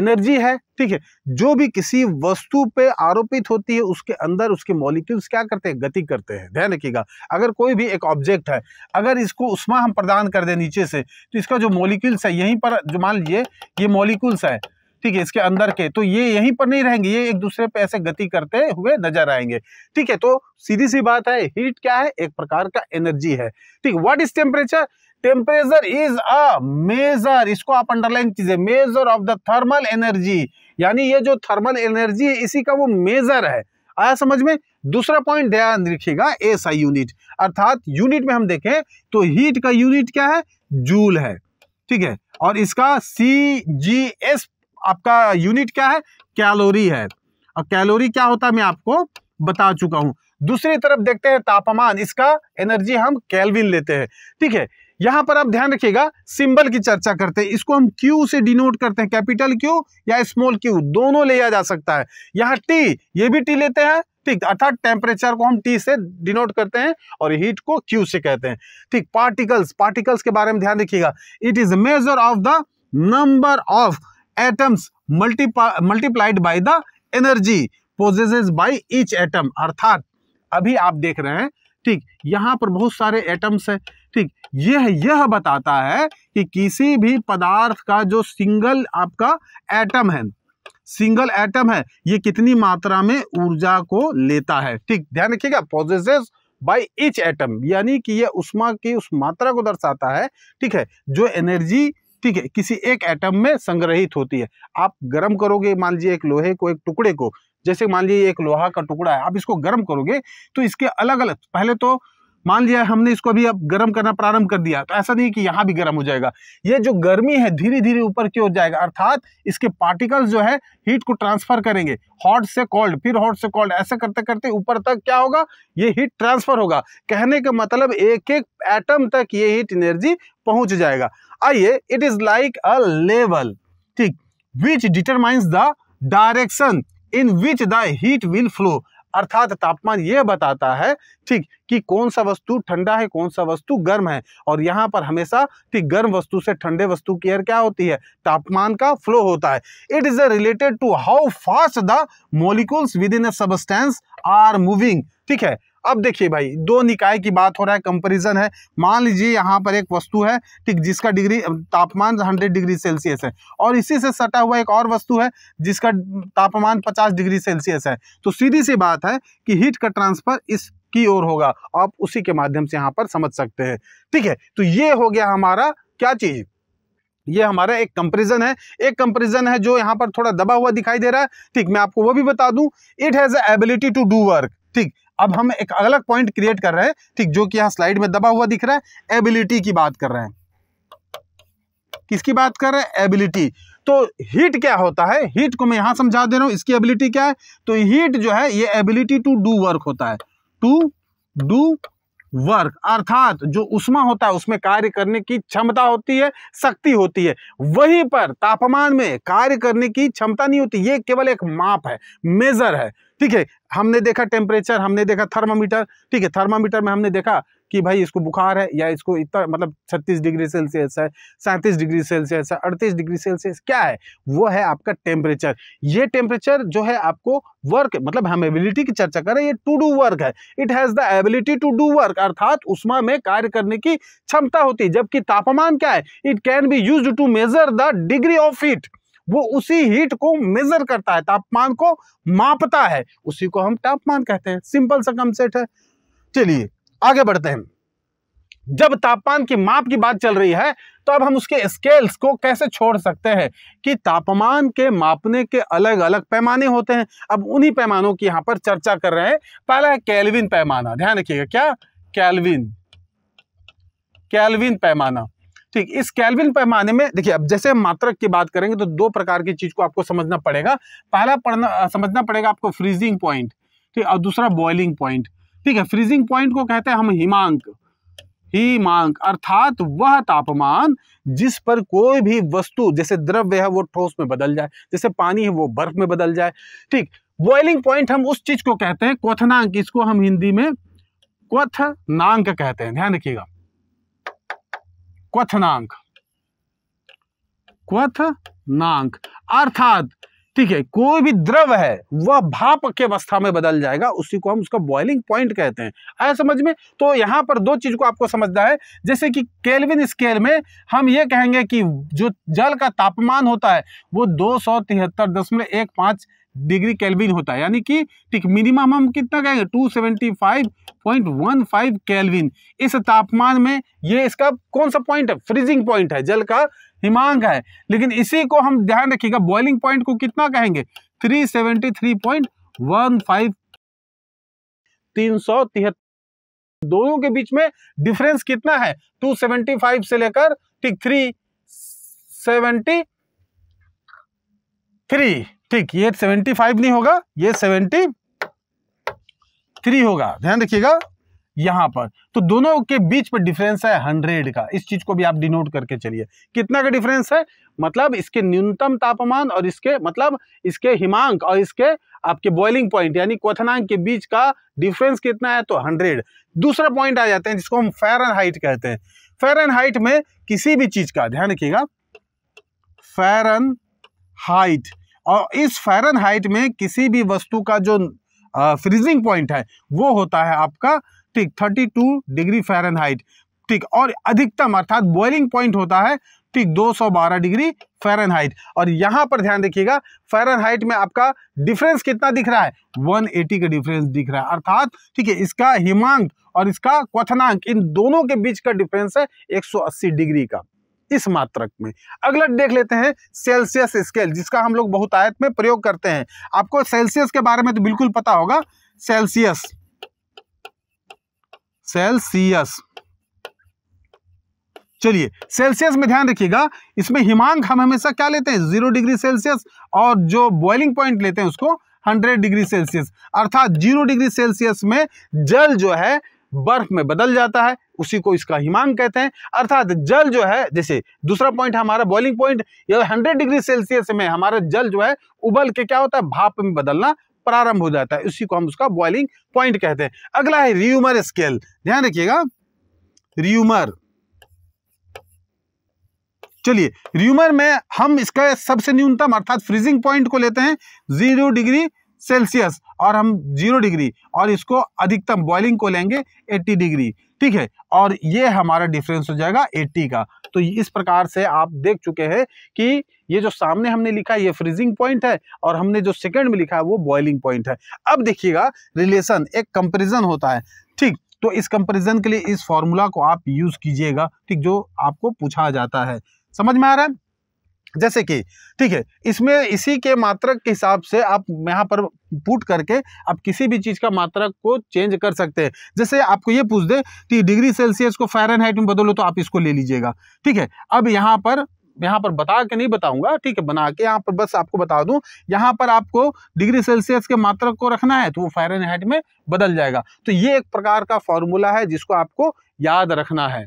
Speaker 1: एनर्जी है ठीक है जो भी किसी वस्तु पे आरोपित होती है उसके अंदर उसके मॉलिक्यूल्स क्या करते हैं गति करते हैं ध्यान रखिएगा अगर कोई भी एक ऑब्जेक्ट है अगर इसको उष्मा हम प्रदान कर दें नीचे से तो इसका जो मॉलिक्यूल्स है यहीं पर जो मान लीजिए ये मॉलिक्यूल्स है ठीक है इसके अंदर के तो ये यहीं पर नहीं रहेंगे ये एक दूसरे पे ऐसे गति करते हुए नजर आएंगे ठीक है तो सीधी सी बात है हीट क्या है एक प्रकार का एनर्जी है ठीक what is temperature temperature is a measure इसको आप अंडरलाइन कीजिए measure of the thermal energy यानी ये जो थर्मल एनर्जी है इसी का वो मेजर है आया समझ में दूसरा पॉइंट ध्यान रखिएगा एस आई यूनिट अर्थात यूनिट में हम देखें तो हीट का यूनिट क्या है जूल है ठीक है और इसका सी जी एस आपका यूनिट क्या है कैलोरी है और कैलोरी क्या होता है मैं आपको बता चुका हूं दूसरी तरफ देखते हैं तापमान इसका एनर्जी हम कैलविन लेते हैं ठीक है यहां पर आप ध्यान रखिएगा सिंबल की चर्चा करते हैं इसको हम क्यू से डिनोट करते हैं कैपिटल क्यू या स्मॉल क्यू दोनों लिया जा सकता है यहां टी ये भी टी लेते हैं ठीक अर्थात टेम्परेचर को हम टी से डिनोट करते हैं और हीट को क्यू से कहते हैं ठीक पार्टिकल्स पार्टिकल्स के बारे में ध्यान रखिएगा it is measure of the number of atoms multi multiplied by the energy possesses by each atom अर्थात अभी आप देख रहे हैं ठीक यहाँ पर बहुत सारे एटम्स हैं ठीक यह यह बताता है कि किसी भी पदार्थ का जो सिंगल आपका एटम है सिंगल एटम है ये कितनी मात्रा में ऊर्जा को लेता है ठीक ध्यान रखिएगा पॉजिटिव बाई इच एटम यानी कि यह उष्मा की उस मात्रा को दर्शाता है ठीक है जो एनर्जी ठीक है किसी एक एटम में संग्रहित होती है आप गर्म करोगे मान लीजिए एक लोहे को एक टुकड़े को जैसे मान लीजिए एक लोहा का टुकड़ा है आप इसको गर्म करोगे तो इसके अलग अलग पहले तो मान लिया हमने इसको अभी अब गर्म करना प्रारंभ कर दिया तो ऐसा नहीं कि यहाँ भी गर्म हो जाएगा ये जो गर्मी है धीरे धीरे ऊपर की ओर जाएगा अर्थात इसके पार्टिकल्स जो है हीट को ट्रांसफर करेंगे हॉट से कोल्ड फिर हॉट से कोल्ड ऐसे करते करते ऊपर तक क्या होगा ये हीट ट्रांसफर होगा कहने का मतलब एक एक एटम तक ये हीट एनर्जी पहुंच जाएगा आइए it is like a level ठीक which determines the direction in which the heat will flow अर्थात तापमान ये बताता है ठीक कि कौन सा वस्तु ठंडा है कौन सा वस्तु गर्म है और यहाँ पर हमेशा ठीक गर्म वस्तु से ठंडे वस्तु की एयर क्या होती है तापमान का फ्लो होता है it is related to how fast the molecules within a substance are moving ठीक है अब देखिए भाई दो निकाय की बात हो रहा है कंपैरिजन है मान लीजिए यहाँ पर एक वस्तु है ठीक जिसका डिग्री तापमान हंड्रेड डिग्री सेल्सियस है और इसी से सटा हुआ एक और वस्तु है जिसका तापमान पचास डिग्री सेल्सियस है तो सीधी सी बात है कि हीट का ट्रांसफर इस की ओर होगा आप उसी के माध्यम से यहाँ पर समझ सकते हैं ठीक है तो ये हो गया हमारा क्या चीज़ ये हमारा एक कंपेरिजन है एक कंपेरिजन है जो यहाँ पर थोड़ा दबा हुआ दिखाई दे रहा है ठीक मैं आपको वो भी बता दूं it has ability to do work ठीक अब हम एक अलग पॉइंट क्रिएट कर रहे हैं ठीक जो कि यहां स्लाइड में दबा हुआ दिख रहा है एबिलिटी की बात कर रहे हैं किसकी बात कर रहे हैं एबिलिटी तो हीट क्या होता है हीट को मैं यहां समझा दे रहा हूं इसकी एबिलिटी क्या है तो हीट जो है ये एबिलिटी टू डू वर्क होता है टू डू वर्क अर्थात जो उष्मा होता है उसमें कार्य करने की क्षमता होती है शक्ति होती है वहीं पर तापमान में कार्य करने की क्षमता नहीं होती ये केवल एक माप है मेजर है ठीक है हमने देखा टेम्परेचर हमने देखा थर्मामीटर ठीक है थर्मामीटर में हमने देखा कि भाई इसको बुखार है या इसको इतना मतलब छत्तीस डिग्री सेल्सियस है सैंतीस डिग्री सेल्सियस है अड़तीस डिग्री सेल्सियस क्या है वो है आपका टेम्परेचर ये टेम्परेचर जो है आपको वर्क मतलब हम एबिलिटी की चर्चा करें ये टू डू वर्क है it has the ability to do work अर्थात उष्मा में कार्य करने की क्षमता होती है जबकि तापमान क्या है it can be use to measure the degree of heat वो उसी हीट को मेजर करता है तापमान को मापता है उसी को हम तापमान कहते हैं सिंपल सा कंसेप्ट है चलिए आगे बढ़ते हैं जब तापमान की माप की बात चल रही है तो अब हम उसके स्केल्स को कैसे छोड़ सकते हैं कि तापमान के मापने के अलग अलग पैमाने होते हैं अब उन्हीं पैमानों की यहां पर चर्चा कर रहे हैं पहला है कैलविन पैमाना ध्यान रखिएगा क्या कैलविन कैलविन पैमाना ठीक इस कैलविन पैमाने में देखिए अब जैसे हम मात्रक की बात करेंगे तो दो प्रकार की चीज को आपको समझना पड़ेगा पहला पढ़ना समझना पड़ेगा आपको फ्रीजिंग पॉइंट ठीक और दूसरा बॉइलिंग पॉइंट ठीक है फ्रीजिंग पॉइंट को कहते हैं हम हिमांक हिमांक अर्थात वह तापमान जिस पर कोई भी वस्तु जैसे द्रव्य है वो ठोस में बदल जाए जैसे पानी है वो बर्फ में बदल जाए ठीक बॉइलिंग पॉइंट हम उस चीज को कहते हैं क्वथनांक इसको हम हिंदी में क्वथनांक कहते हैं ध्यान रखिएगा क्वथनांक क्वथनांक अर्थात ठीक है कोई भी द्रव है वह भाप के अवस्था में बदल जाएगा उसी को हम उसका बॉइलिंग पॉइंट कहते हैं आया समझ में तो यहाँ पर दो चीज़ को आपको समझना है जैसे कि केल्विन स्केल में हम ये कहेंगे कि जो जल का तापमान होता है वो दो डिग्री केल्विन होता है यानी कि ठीक मिनिमम हम कितना कहेंगे 275.15 केल्विन इस तापमान में ये इसका कौन सा पॉइंट है फ्रीजिंग पॉइंट है जल का हिमांक है लेकिन इसी को हम ध्यान रखिएगा बॉइलिंग पॉइंट को कितना कहेंगे three seventy three point one five तीन सौ तिहत्तर दोनों के बीच में डिफरेंस कितना है टू सेवेंटी फाइव से लेकर ठीक थ्री सेवेंटी थ्री ठीक ये सेवेंटी फाइव नहीं होगा ये सेवेंटी थ्री होगा ध्यान रखिएगा यहां पर तो दोनों के बीच पर डिफरेंस है हंड्रेड का इस चीज़ को भी आप डिनोट करके चलिए कितना का डिफरेंस है मतलब इसके न्यूनतम तापमान और इसके मतलब इसके हिमांक और इसके आपके बॉइलिंग पॉइंट यानी क्वथनांक के बीच का डिफरेंस कितना है तो हंड्रेड दूसरा पॉइंट आ जाते हैं जिसको हम फेरन हाइट कहते हैं फेरन हाइट में किसी भी चीज़ का ध्यान रखिएगा फेरन हाइट और इस फेरन हाइट में किसी भी वस्तु का जो फ्रीजिंग पॉइंट है वो होता है आपका ठीक 32 डिग्री फ़ारेनहाइट ठीक और अधिकतम अर्थात बॉइलिंग पॉइंट होता है ठीक 212 डिग्री फ़ारेनहाइट और यहाँ पर ध्यान देखिएगा फ़ारेनहाइट में आपका डिफरेंस कितना दिख रहा है 180 का डिफरेंस दिख रहा है अर्थात ठीक है इसका हिमांक और इसका क्वनांक इन दोनों के बीच का डिफरेंस है 180 डिग्री का इस मात्रक में अगला देख लेते हैं सेल्सियस स्केल जिसका हम लोग बहुत आयत में प्रयोग करते हैं आपको सेल्सियस के बारे में तो बिल्कुल पता होगा सेल्सियस सेल्सियस चलिए सेल्सियस में ध्यान रखिएगा इसमें हिमांक हम हमेशा क्या लेते हैं जीरो डिग्री सेल्सियस और जो बॉइलिंग पॉइंट लेते हैं उसको हंड्रेड डिग्री सेल्सियस अर्थात जीरो डिग्री सेल्सियस में जल जो है बर्फ में बदल जाता है उसी को इसका हिमांक कहते हैं अर्थात जल जो है जैसे दूसरा पॉइंट हमारा boiling point hundred degree Celsius में हमारा जल जो है उबल के क्या होता है भाप में बदलना प्रारंभ हो जाता है उसी को हम उसका बॉइलिंग पॉइंट कहते हैं अगला है रियूमर स्केल ध्यान रखिएगा रियूमर चलिए रियूमर में हम इसका सबसे न्यूनतम अर्थात फ्रीजिंग पॉइंट को लेते हैं जीरो डिग्री सेल्सियस और हम जीरो डिग्री और इसको अधिकतम बॉइलिंग को लेंगे एट्टी डिग्री ठीक है और ये हमारा डिफरेंस हो जाएगा 80 का तो इस प्रकार से आप देख चुके हैं कि ये जो सामने हमने लिखा है ये फ्रीजिंग पॉइंट है और हमने जो सेकेंड में लिखा है वो बॉइलिंग पॉइंट है अब देखिएगा रिलेशन एक कंपेरिजन होता है ठीक तो इस कंपेरिजन के लिए इस फॉर्मूला को आप यूज़ कीजिएगा ठीक जो आपको पूछा जाता है समझ में आ रहा है जैसे कि ठीक है इसमें इसी के मात्रक के हिसाब से आप यहाँ पर पुट करके आप किसी भी चीज़ का मात्रक को चेंज कर सकते हैं जैसे आपको ये पूछ दे कि डिग्री सेल्सियस को फ़ारेनहाइट में बदलो तो आप इसको ले लीजिएगा ठीक है अब यहाँ पर यहाँ पर बता के नहीं बताऊंगा ठीक है बना के यहाँ पर बस आपको बता दूं यहाँ पर आपको डिग्री सेल्सियस के मात्रक को रखना है तो वो फ़ारेनहाइट में बदल जाएगा तो ये एक प्रकार का फॉर्मूला है जिसको आपको याद रखना है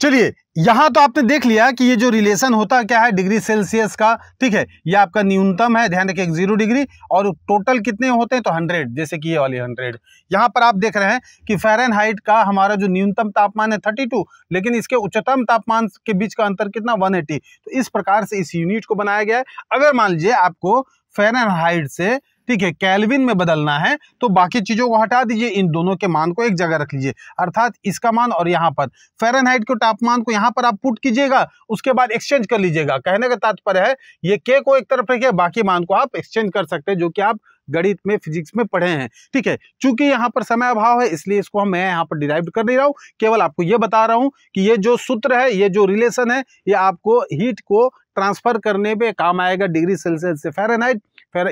Speaker 1: चलिए यहां तो आपने देख लिया कि ये जो रिलेशन होता क्या है डिग्री सेल्सियस का ठीक है ये आपका न्यूनतम है ध्यान रखिए जीरो डिग्री और टोटल कितने होते हैं तो हंड्रेड जैसे कि ये वाले हंड्रेड यहां पर आप देख रहे हैं कि फेरन हाइट का हमारा जो न्यूनतम तापमान है थर्टी टू लेकिन इसके उच्चतम तापमान के बीच का अंतर कितना वन तो इस प्रकार से इस यूनिट को बनाया गया है अगर मान लीजिए आपको फेरन हाइट से ठीक है कैलविन में बदलना है तो बाकी चीज़ों को हटा दीजिए इन दोनों के मान को एक जगह रख लीजिए अर्थात इसका मान और यहाँ पर फेरनहाइट के तापमान को यहाँ पर आप पुट कीजिएगा उसके बाद एक्सचेंज कर लीजिएगा कहने का तात्पर्य है ये के को एक तरफ रखिए बाकी मान को आप एक्सचेंज कर सकते हैं जो कि आप गणित में फिजिक्स में पढ़े हैं ठीक है चूंकि यहाँ पर समय अभाव है इसलिए इसको हम मैं यहाँ पर डिराइव कर नहीं रहा हूँ केवल आपको ये बता रहा हूँ कि ये जो सूत्र है ये जो रिलेशन है ये आपको हीट को ट्रांसफर करने पे काम आएगा डिग्री सेल्सियस से फेरनहाइट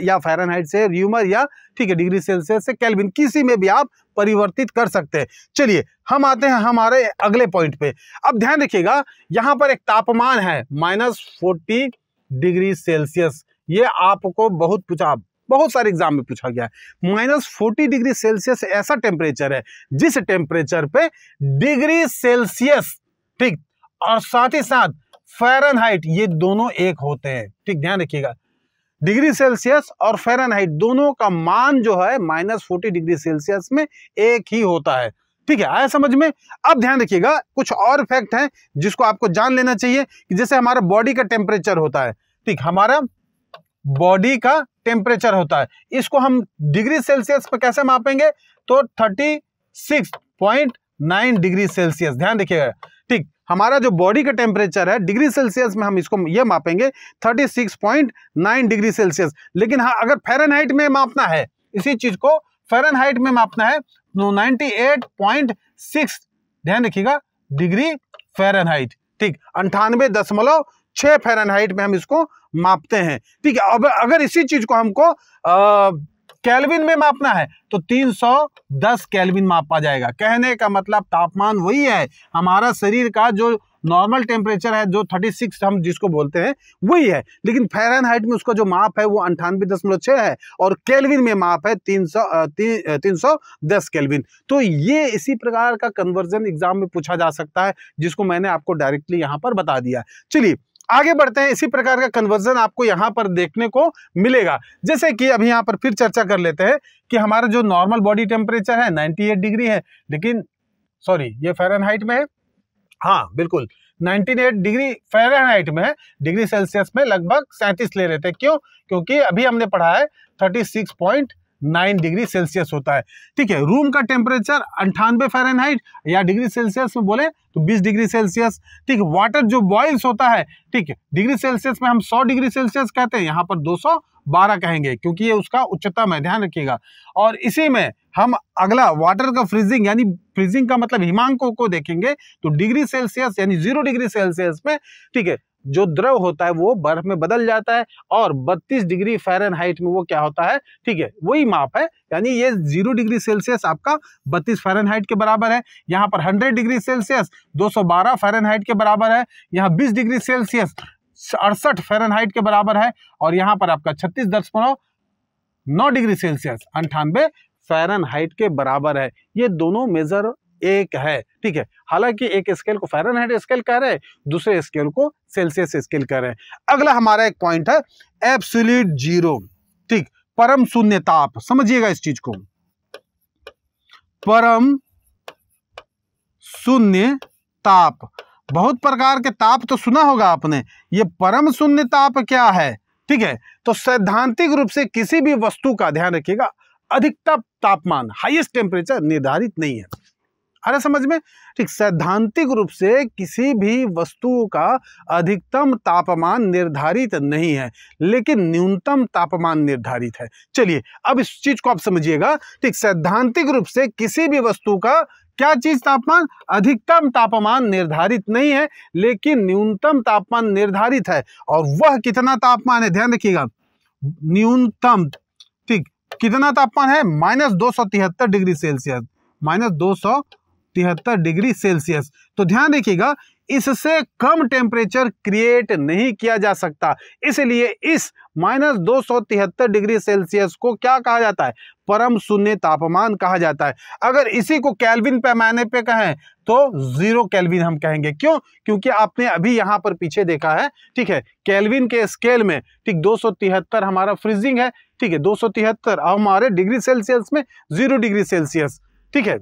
Speaker 1: या फेरनहाइट से र्यूमर या ठीक है डिग्री सेल्सियस से कैलविन किसी में भी आप परिवर्तित कर सकते हैं चलिए हम आते हैं हमारे अगले पॉइंट पे अब ध्यान रखिएगा यहाँ पर एक तापमान है माइनस फोर्टी डिग्री सेल्सियस ये आपको बहुत पूछा बहुत सारे एग्जाम में पूछा गया है माइनस फोर्टी डिग्री सेल्सियस ऐसा टेम्परेचर है जिस टेम्परेचर पे डिग्री सेल्सियस ठीक और साथ ही साथ फेरनहाइट ये दोनों एक होते हैं ठीक ध्यान रखिएगा डिग्री सेल्सियस और फेरनहाइट दोनों का मान जो है माइनस फोर्टी डिग्री सेल्सियस में एक ही होता है ठीक है आया समझ में अब ध्यान रखिएगा कुछ और फैक्ट हैं जिसको आपको जान लेना चाहिए कि जैसे हमारा बॉडी का टेम्परेचर होता है ठीक हमारा बॉडी का टेम्परेचर होता है इसको हम डिग्री सेल्सियस पर कैसे मापेंगे तो thirty six point nine degree Celsius ध्यान रखिएगा हमारा जो बॉडी का टेम्परेचर है डिग्री सेल्सियस में हम इसको ये मापेंगे 36.9 डिग्री सेल्सियस लेकिन हाँ अगर फेरनहाइट में मापना है इसी चीज़ को फेरनहाइट में मापना है नाइन्टी तो ध्यान रखिएगा डिग्री फेरनहाइट ठीक अंठानवे दशमलव छह फ़ारेनहाइट में हम इसको मापते हैं ठीक है अब अगर इसी चीज़ को हमको कैलविन में मापना है तो 310 कैलविन मापा जाएगा कहने का मतलब तापमान वही है हमारा शरीर का जो नॉर्मल टेम्परेचर है जो 36 हम जिसको बोलते हैं वही है लेकिन फेरन हाइट में उसका जो माप है वो अंठानवे दशमलव छः है और केल्विन में माप है तीन सौ ती, तीन सौ दस केल्विन तो ये इसी प्रकार का कन्वर्जन एग्जाम में पूछा जा सकता है जिसको मैंने आपको डायरेक्टली यहाँ पर बता दिया चलिए आगे बढ़ते हैं इसी प्रकार का कन्वर्जन आपको यहाँ पर देखने को मिलेगा जैसे कि अभी यहाँ पर फिर चर्चा कर लेते हैं कि हमारा जो नॉर्मल बॉडी टेम्परेचर है 98 डिग्री है लेकिन सॉरी ये फेरन में है हाँ बिल्कुल 98 डिग्री फ़ारेनहाइट में डिग्री सेल्सियस में लगभग सैंतीस ले रहे थे क्यों क्योंकि अभी हमने पढ़ा है पॉइंट नाइन डिग्री सेल्सियस होता है ठीक है रूम का टेम्परेचर अंठानवे फ़ारेनहाइट या डिग्री सेल्सियस में बोले तो 20 डिग्री सेल्सियस ठीक है वाटर जो बॉइल्स होता है ठीक है डिग्री सेल्सियस में हम 100 डिग्री सेल्सियस कहते हैं यहाँ पर 212 कहेंगे क्योंकि ये उसका उच्चतम है ध्यान रखिएगा और इसी में हम अगला वाटर का फ्रीजिंग यानी फ्रीजिंग का मतलब हिमांकों को देखेंगे तो डिग्री सेल्सियस यानी जीरो डिग्री सेल्सियस में ठीक है जो द्रव होता है वो बर्फ में बदल जाता है और 32 डिग्री फ़ारेनहाइट में वो क्या होता है ठीक है वही माप है यानी ये जीरो डिग्री सेल्सियस आपका 32 फ़ारेनहाइट के बराबर है यहाँ पर 100 डिग्री सेल्सियस 212 फ़ारेनहाइट के बराबर है यहाँ 20 डिग्री सेल्सियस अड़सठ फ़ारेनहाइट के बराबर है और यहाँ पर आपका छत्तीस दशमलव नौ डिग्री सेल्सियस अंठानवे फ़ारेनहाइट के बराबर है ये दोनों मेज़र एक है ठीक है हालांकि एक स्केल को फ़ारेनहाइट स्केल कह रहे हैं दूसरे स्केल को सेल्सियस स्केल कह रहे हैं अगला हमारा एक पॉइंट है एप्सुलट जीरो ठीक परम शून्य ताप समझिएगा इस चीज को परम शून्य ताप बहुत प्रकार के ताप तो सुना होगा आपने ये परम शून्य ताप क्या है ठीक है तो सैद्धांतिक रूप से किसी भी वस्तु का ध्यान रखिएगा अधिकतम तापमान हाईएस्ट टेम्परेचर निर्धारित नहीं है अरे समझ में ठीक सैद्धांतिक रूप से किसी भी वस्तु का अधिकतम तापमान निर्धारित नहीं है लेकिन न्यूनतम तापमान निर्धारित है चलिए अब इस चीज़ को आप समझिएगा ठीक सैद्धांतिक रूप से किसी भी वस्तु का क्या चीज तापमान अधिकतम तापमान निर्धारित नहीं है लेकिन न्यूनतम तापमान निर्धारित है और वह कितना तापमान है ध्यान रखिएगा न्यूनतम ठीक कितना तापमान है माइनस दो सौ तिहत्तर डिग्री सेल्सियस माइनस दो सौ तिहत्तर डिग्री सेल्सियस तो ध्यान रखिएगा इससे कम टेम्परेचर क्रिएट नहीं किया जा सकता इसलिए इस माइनस दो डिग्री सेल्सियस को क्या कहा जाता है परम शून्य तापमान कहा जाता है अगर इसी को कैलविन पैमाने पे कहें तो जीरो कैलविन हम कहेंगे क्यों क्योंकि आपने अभी यहाँ पर पीछे देखा है ठीक है कैलविन के स्केल में ठीक दो हमारा फ्रीजिंग है ठीक है दो सौ हमारे डिग्री सेल्सियस में जीरो डिग्री सेल्सियस ठीक है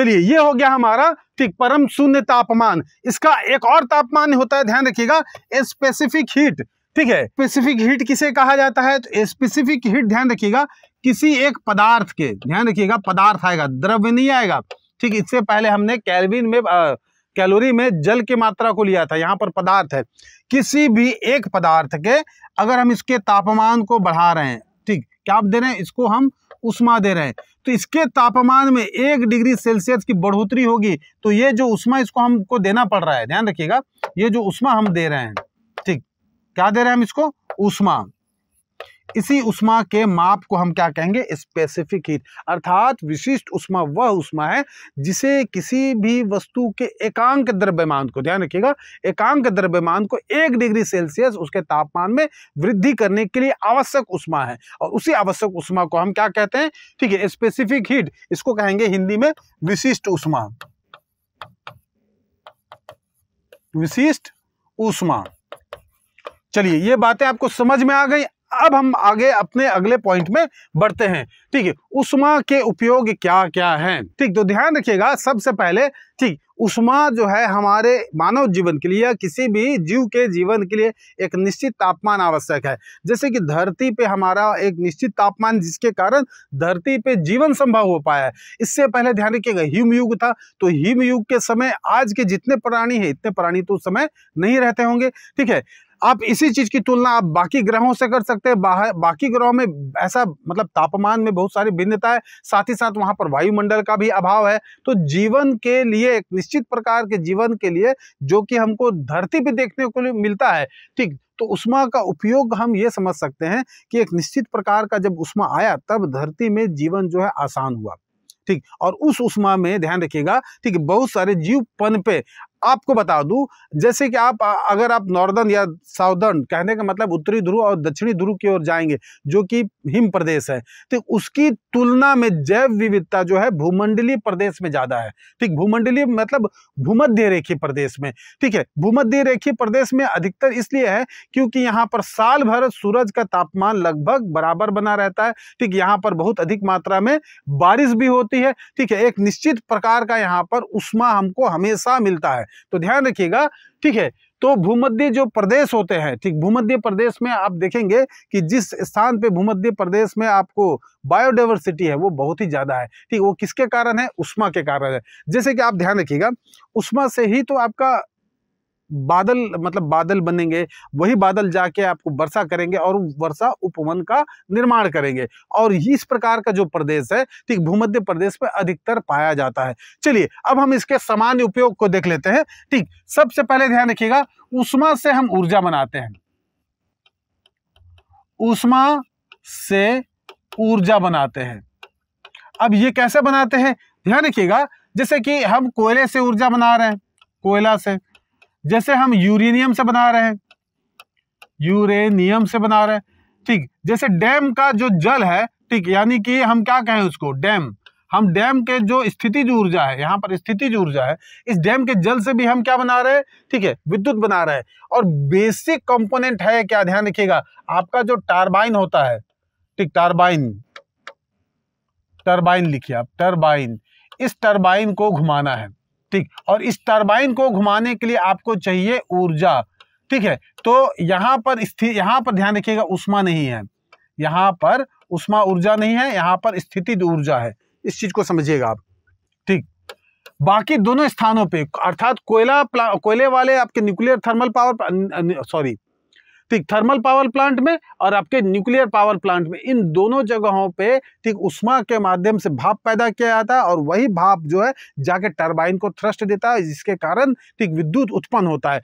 Speaker 1: चलिए ये हो गया हमारा ठीक परम शून्य तापमान इसका एक और तापमान होता है ध्यान रखिएगा स्पेसिफिक हीट ठीक है स्पेसिफिक हीट किसे कहा जाता है तो स्पेसिफिक हीट ध्यान रखिएगा किसी एक पदार्थ के ध्यान रखिएगा पदार्थ आएगा द्रव्य नहीं आएगा ठीक इससे पहले हमने कैलविन में आ, कैलोरी में जल की मात्रा को लिया था यहाँ पर पदार्थ है किसी भी एक पदार्थ के अगर हम इसके तापमान को बढ़ा रहे हैं ठीक क्या आप दे रहे हैं इसको हम उष्मा दे रहे हैं तो इसके तापमान में एक डिग्री सेल्सियस की बढ़ोतरी होगी तो ये जो उष्मा इसको हमको देना पड़ रहा है ध्यान रखिएगा ये जो उष्मा हम दे रहे हैं ठीक क्या दे रहे हैं हम इसको उष्मा इसी उष्मा के माप को हम क्या कहेंगे स्पेसिफिक हीट अर्थात विशिष्ट उष्मा वह उष्मा है जिसे किसी भी वस्तु के एकांक द्रव्यमान को ध्यान रखिएगा एकांक द्रव्यमान को एक डिग्री सेल्सियस उसके तापमान में वृद्धि करने के लिए आवश्यक उष्मा है और उसी आवश्यक उष्मा को हम क्या कहते हैं ठीक है स्पेसिफिक हीट इसको कहेंगे हिंदी में विशिष्ट उष्मा विशिष्ट उष्मा चलिए ये बातें आपको समझ में आ गई अब हम आगे अपने अगले पॉइंट में बढ़ते हैं ठीक है उष्मा के उपयोग क्या क्या हैं ठीक तो ध्यान रखिएगा सबसे पहले ठीक उष्मा जो है हमारे मानव जीवन के लिए या किसी भी जीव के जीवन के लिए एक निश्चित तापमान आवश्यक है जैसे कि धरती पे हमारा एक निश्चित तापमान जिसके कारण धरती पे जीवन संभव हो पाया है इससे पहले ध्यान रखिएगा हिम युग था तो हिम युग के समय आज के जितने प्राणी है इतने प्राणी तो उस समय नहीं रहते होंगे ठीक है आप इसी चीज़ की तुलना आप बाकी ग्रहों से कर सकते हैं बाकी ग्रहों में ऐसा मतलब तापमान में बहुत सारी भिन्नता है साथ ही साथ वहां पर वायुमंडल का भी अभाव है तो जीवन के लिए एक निश्चित प्रकार के जीवन के लिए जो कि हमको धरती पर देखने को मिलता है ठीक तो उष्मा का उपयोग हम ये समझ सकते हैं कि एक निश्चित प्रकार का जब उष्मा आया तब धरती में जीवन जो है आसान हुआ ठीक और उस उष्मा में ध्यान रखिएगा ठीक बहुत सारे जीव पन पे आपको बता दूं जैसे कि आप अगर आप नॉर्दर्न या साउदर्न कहने का मतलब उत्तरी ध्रुव और दक्षिणी ध्रुव की ओर जाएंगे जो कि हिम प्रदेश है तो उसकी तुलना में जैव विविधता जो है भूमंडलीय प्रदेश में ज़्यादा है ठीक भूमंडलीय मतलब भूमध्य रेखी प्रदेश में ठीक है भूमध्य रेखी प्रदेश में अधिकतर इसलिए है क्योंकि यहाँ पर साल भर सूरज का तापमान लगभग बराबर बना रहता है ठीक यहाँ पर बहुत अधिक मात्रा में बारिश भी होती है ठीक है एक निश्चित प्रकार का यहाँ पर उष्मा हमको हमेशा मिलता है तो ध्यान रखिएगा ठीक है तो भूमध्य जो प्रदेश होते हैं ठीक भूमध्य प्रदेश में आप देखेंगे कि जिस स्थान पे भूमध्य प्रदेश में आपको बायोडाइवर्सिटी है वो बहुत ही ज़्यादा है ठीक वो किसके कारण है उष्मा के कारण है जैसे कि आप ध्यान रखिएगा उष्मा से ही तो आपका बादल मतलब बादल बनेंगे वही बादल जाके आपको वर्षा करेंगे और वर्षा उपवन का निर्माण करेंगे और इस प्रकार का जो प्रदेश है ठीक भूमध्य प्रदेश में अधिकतर पाया जाता है चलिए अब हम इसके सामान्य उपयोग को देख लेते हैं ठीक सबसे पहले ध्यान रखिएगा उष्मा से हम ऊर्जा बनाते हैं उष्मा से ऊर्जा बनाते हैं अब ये कैसे बनाते हैं ध्यान रखिएगा जैसे कि हम कोयले से ऊर्जा बना रहे हैं कोयला से जैसे हम यूरेनियम से बना रहे हैं यूरेनियम से बना रहे हैं ठीक जैसे डैम का जो जल है ठीक यानी कि हम क्या कहें उसको डैम हम डैम के जो स्थिति जो ऊर्जा है यहाँ पर स्थिति जो ऊर्जा है इस डैम के जल से भी हम क्या बना रहे हैं ठीक है विद्युत बना रहे हैं और बेसिक कंपोनेंट है क्या ध्यान रखिएगा आपका जो टारबाइन होता है ठीक टारबाइन टर्बाइन लिखिए आप टर्बाइन इस टर्बाइन को घुमाना है ठीक और इस टर्बाइन को घुमाने के लिए आपको चाहिए ऊर्जा ठीक है तो यहाँ पर स्थिति यहाँ पर ध्यान रखिएगा उष्मा नहीं है यहाँ पर उष्मा ऊर्जा नहीं है यहाँ पर स्थिति ऊर्जा है इस चीज़ को समझिएगा आप ठीक बाकी दोनों स्थानों पे अर्थात कोयला कोयले वाले आपके न्यूक्लियर थर्मल पावर सॉरी ठीक थर्मल पावर प्लांट में और आपके न्यूक्लियर पावर प्लांट में इन दोनों जगहों पे ठीक उष्मा के माध्यम से भाप पैदा किया जाता है और वही भाप जो है जाके टरबाइन को थ्रस्ट देता है जिसके कारण ठीक विद्युत उत्पन्न होता है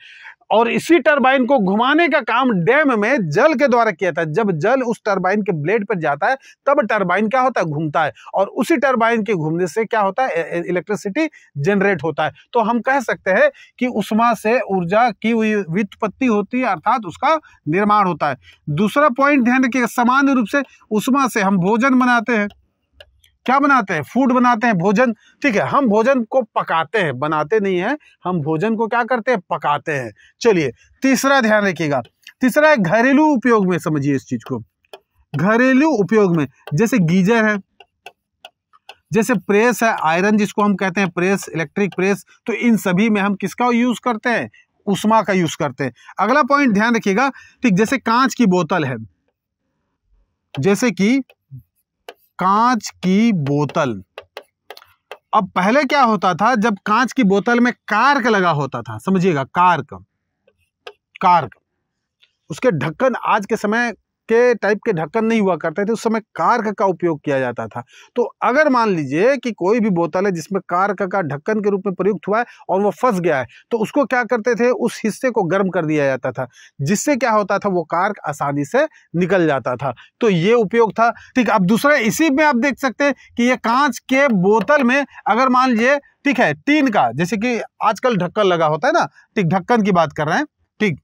Speaker 1: और इसी टरबाइन को घुमाने का काम डैम में जल के द्वारा किया जाता है जब जल उस टरबाइन के ब्लेड पर जाता है तब टरबाइन क्या होता है घूमता है और उसी टरबाइन के घूमने से क्या होता है इलेक्ट्रिसिटी जनरेट होता है तो हम कह सकते हैं कि उष्मा से ऊर्जा की व्युत्पत्ति होती है अर्थात उसका निर्माण होता है दूसरा पॉइंट ध्यान रखिएगा सामान्य रूप से उष्मा से हम भोजन बनाते हैं क्या बनाते हैं फूड बनाते हैं भोजन ठीक है हम भोजन को पकाते हैं बनाते नहीं हैं हम भोजन को क्या करते हैं पकाते हैं चलिए तीसरा ध्यान रखिएगा तीसरा है घरेलू उपयोग में समझिए इस चीज को घरेलू उपयोग में जैसे गीजर है जैसे प्रेस है आयरन जिसको हम कहते हैं प्रेस इलेक्ट्रिक प्रेस तो इन सभी में हम किसका यूज़ करते हैं उष्मा का यूज़ करते हैं अगला पॉइंट ध्यान रखिएगा ठीक जैसे कांच की बोतल है जैसे कि कांच की बोतल अब पहले क्या होता था जब कांच की बोतल में कार्क लगा होता था समझिएगा कार्क कार्क उसके ढक्कन आज के समय के टाइप के ढक्कन नहीं हुआ करते थे उस समय कार्क का उपयोग किया जाता था तो अगर मान लीजिए कि कोई भी बोतल है जिसमें कार्क का ढक्कन के रूप में प्रयुक्त हुआ है और वो फंस गया है तो उसको क्या करते थे उस हिस्से को गर्म कर दिया जाता था जिससे क्या होता था वो कार्क आसानी से निकल जाता था तो ये उपयोग था ठीक अब दूसरा इसी में आप देख सकते हैं कि ये कांच के बोतल में अगर मान लीजिए ठीक है टीन का जैसे कि आजकल ढक्कन लगा होता है ना ठीक ढक्कन की बात कर रहे हैं ठीक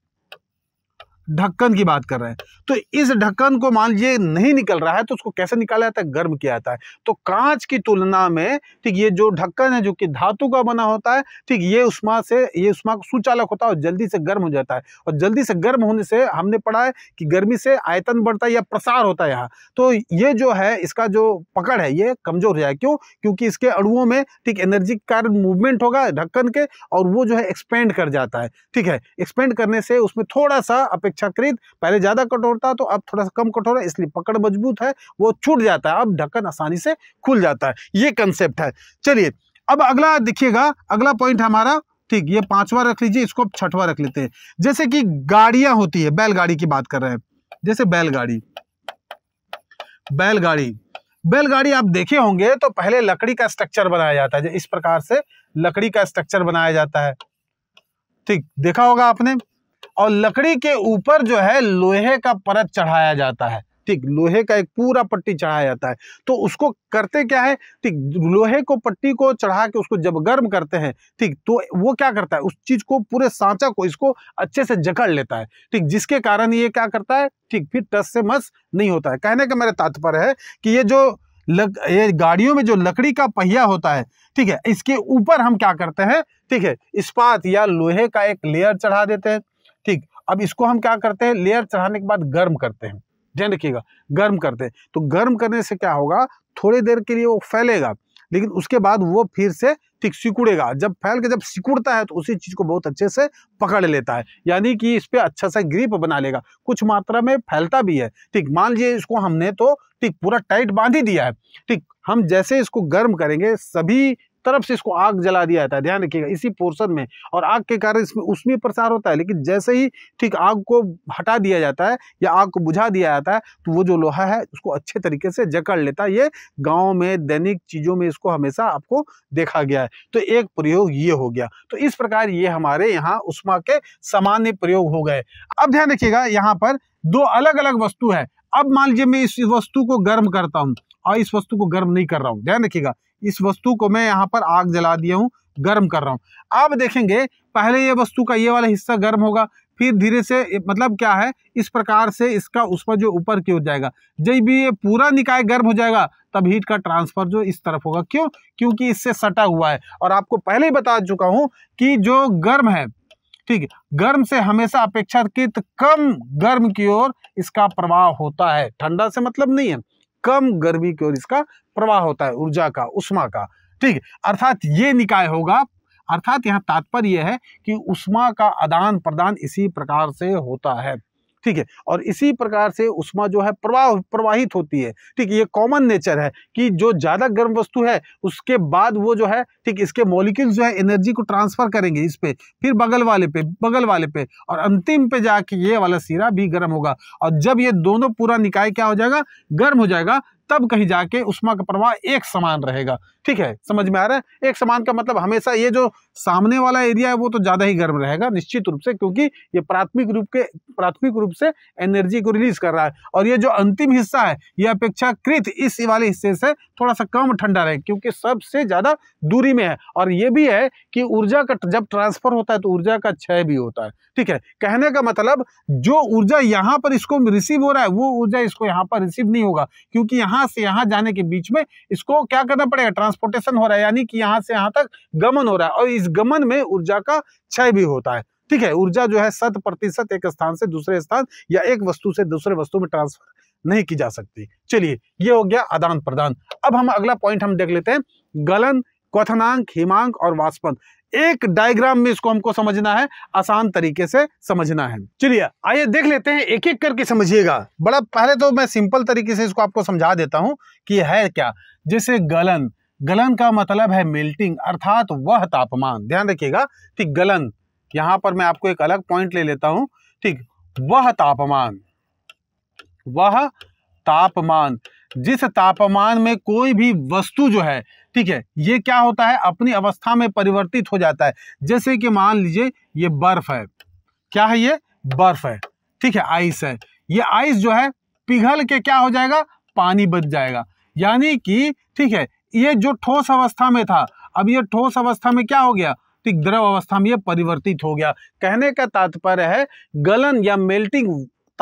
Speaker 1: ढक्कन की बात कर रहे हैं तो इस ढक्कन को मान लीजिए नहीं निकल रहा है तो उसको कैसे निकाला जाता है गर्म किया जाता है तो कांच की तुलना में ठीक ये जो ढक्कन है जो कि धातु का बना होता है ठीक ये उष्मा से ये उष्मा को सुचालक होता है और जल्दी से गर्म हो जाता है और जल्दी से गर्म होने से हमने पढ़ा है कि गर्मी से आयतन बढ़ता है या प्रसार होता है यहाँ तो ये जो है इसका जो पकड़ है ये कमज़ोर हो जाए क्यों क्योंकि इसके अड़ुओं में ठीक एनर्जी के कारण मूवमेंट होगा ढक्कन के और वो जो है एक्सपेंड कर जाता है ठीक है एक्सपेंड करने से उसमें थोड़ा सा अपेक्षा अपेक्षाकृत अच्छा पहले ज़्यादा कठोर था तो अब थोड़ा सा कम कठोर है इसलिए पकड़ मजबूत है वो छूट जाता है अब ढक्कन आसानी से खुल जाता है ये कंसेप्ट है चलिए अब अगला देखिएगा अगला पॉइंट हमारा ठीक ये पांचवा रख लीजिए इसको छठवा रख लेते हैं जैसे कि गाड़ियां होती है बैलगाड़ी की बात कर रहे हैं जैसे बैलगाड़ी बैलगाड़ी बैलगाड़ी आप देखे होंगे तो पहले लकड़ी का स्ट्रक्चर बनाया जाता है इस प्रकार से लकड़ी का स्ट्रक्चर बनाया जाता है ठीक देखा होगा आपने और लकड़ी के ऊपर जो है लोहे का परत चढ़ाया जाता है ठीक लोहे का एक पूरा पट्टी चढ़ाया जाता है तो उसको करते क्या है ठीक लोहे को पट्टी को चढ़ा के उसको जब गर्म करते हैं ठीक तो वो क्या करता है उस चीज़ को पूरे सांचा को इसको अच्छे से जकड़ लेता है ठीक जिसके कारण ये क्या करता है ठीक फिर टस से मस नहीं होता है कहने का मेरा तात्पर्य है कि ये जो लग ये गाड़ियों में जो लकड़ी का पहिया होता है ठीक है इसके ऊपर हम क्या करते हैं ठीक है इस्पात या लोहे का एक लेयर चढ़ा देते हैं अब इसको हम क्या करते हैं लेयर चढ़ाने के बाद गर्म करते हैं ध्यान रखिएगा गर्म करते हैं तो गर्म करने से क्या होगा थोड़ी देर के लिए वो फैलेगा लेकिन उसके बाद वो फिर से ठीक सिकुड़ेगा जब फैल के जब सिकुड़ता है तो उसी चीज़ को बहुत अच्छे से पकड़ लेता है यानी कि इस पर अच्छा सा ग्रिप बना लेगा कुछ मात्रा में फैलता भी है ठीक मान लीजिए इसको हमने तो ठीक पूरा टाइट बांध ही दिया है ठीक हम जैसे इसको गर्म करेंगे सभी तरफ से इसको आग जला दिया जाता है ध्यान रखिएगा इसी पोर्सन में और आग के कारण इसमें उसमें प्रसार होता है लेकिन जैसे ही ठीक आग को हटा दिया जाता है या आग को बुझा दिया जाता है तो वो जो लोहा है उसको अच्छे तरीके से जकड़ लेता है ये गाँव में दैनिक चीज़ों में इसको हमेशा आपको देखा गया है तो एक प्रयोग ये हो गया तो इस प्रकार ये हमारे यहाँ उष्मा के सामान्य प्रयोग हो गए अब ध्यान रखिएगा यहाँ पर दो अलग अलग वस्तु है अब मान लीजिए मैं इस वस्तु को गर्म करता हूँ और इस वस्तु को गर्म नहीं कर रहा हूँ ध्यान रखिएगा इस वस्तु को मैं यहाँ पर आग जला दिया हूँ गर्म कर रहा हूँ अब देखेंगे पहले ये वस्तु का ये वाला हिस्सा गर्म होगा फिर धीरे से मतलब क्या है इस प्रकार से इसका उस पर जो ऊपर की ओर जाएगा जब भी ये पूरा निकाय गर्म हो जाएगा तब हीट का ट्रांसफर जो इस तरफ होगा क्यों क्योंकि इससे सटा हुआ है और आपको पहले ही बता चुका हूँ कि जो गर्म है ठीक है गर्म से हमेशा अपेक्षाकृत कम गर्म की ओर इसका प्रवाह होता है ठंडा से मतलब नहीं है कम गर्मी की ओर इसका प्रवाह होता है ऊर्जा का उष्मा का ठीक अर्थात ये निकाय होगा अर्थात यहाँ तात्पर्य है कि उष्मा का आदान प्रदान इसी प्रकार से होता है ठीक है और इसी प्रकार से उष्मा जो है प्रवाह प्रवाहित होती है ठीक है ये कॉमन नेचर है कि जो ज़्यादा गर्म वस्तु है उसके बाद वो जो है ठीक इसके मॉलिक्यूल्स जो है एनर्जी को ट्रांसफ़र करेंगे इस पर फिर बगल वाले पे बगल वाले पे और अंतिम पे जाके ये वाला सिरा भी गर्म होगा और जब ये दोनों पूरा निकाय क्या हो जाएगा गर्म हो जाएगा तब कहीं जाके उष्मा का प्रवाह एक समान रहेगा ठीक है समझ में आ रहा है एक समान का मतलब हमेशा ये जो सामने वाला एरिया है वो तो ज़्यादा ही गर्म रहेगा निश्चित रूप से क्योंकि ये प्राथमिक रूप के प्राथमिक रूप से एनर्जी को रिलीज कर रहा है और ये जो अंतिम हिस्सा है ये अपेक्षाकृत इस वाले हिस्से से थोड़ा सा कम ठंडा रहे क्योंकि सबसे ज़्यादा दूरी में है और ये भी है कि ऊर्जा का जब ट्रांसफर होता है तो ऊर्जा का क्षय भी होता है ठीक है कहने का मतलब जो ऊर्जा यहाँ पर इसको रिसीव हो रहा है वो ऊर्जा इसको यहाँ पर रिसीव नहीं होगा क्योंकि यहाँ यहाँ से यहाँ जाने के बीच में इसको क्या करना पड़ेगा ट्रांसपोर्टेशन हो रहा है यानी कि यहाँ से यहाँ तक गमन हो रहा है और इस गमन में ऊर्जा का क्षय भी होता है ठीक है ऊर्जा जो है शत प्रतिशत एक स्थान से दूसरे स्थान या एक वस्तु से दूसरे वस्तु में ट्रांसफर नहीं की जा सकती चलिए ये हो गया आदान प्रदान अब हम अगला पॉइंट हम देख लेते हैं गलन क्वनांक हिमांक और वाष्पन एक डायग्राम में इसको हमको समझना है आसान तरीके से समझना है चलिए आइए देख लेते हैं एक एक करके समझिएगा बड़ा पहले तो मैं सिंपल तरीके से इसको आपको समझा देता हूं कि है क्या जैसे गलन गलन का मतलब है मेल्टिंग अर्थात वह तापमान ध्यान रखिएगा कि गलन यहां पर मैं आपको एक अलग पॉइंट ले लेता हूं ठीक वह तापमान वह तापमान जिस तापमान में कोई भी वस्तु जो है ठीक है ये क्या होता है अपनी अवस्था में परिवर्तित हो जाता है जैसे कि मान लीजिए ये बर्फ है क्या है ये बर्फ है ठीक है आइस है ये आइस जो है पिघल के क्या हो जाएगा पानी बच जाएगा यानी कि ठीक है ये जो ठोस अवस्था में था अब ये ठोस अवस्था में क्या हो गया ठीक द्रव अवस्था में ये परिवर्तित हो गया कहने का तात्पर्य है गलन या मेल्टिंग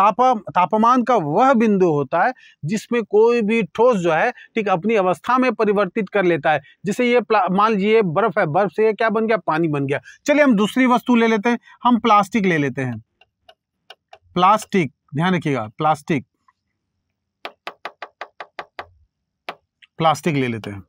Speaker 1: तापा तापमान का वह बिंदु होता है जिसमें कोई भी ठोस जो है ठीक अपनी अवस्था में परिवर्तित कर लेता है जैसे ये मान लीजिए बर्फ़ है बर्फ़ से ये क्या बन गया पानी बन गया चलिए हम दूसरी वस्तु ले लेते हैं हम प्लास्टिक ले लेते हैं प्लास्टिक ध्यान रखिएगा प्लास्टिक प्लास्टिक ले लेते हैं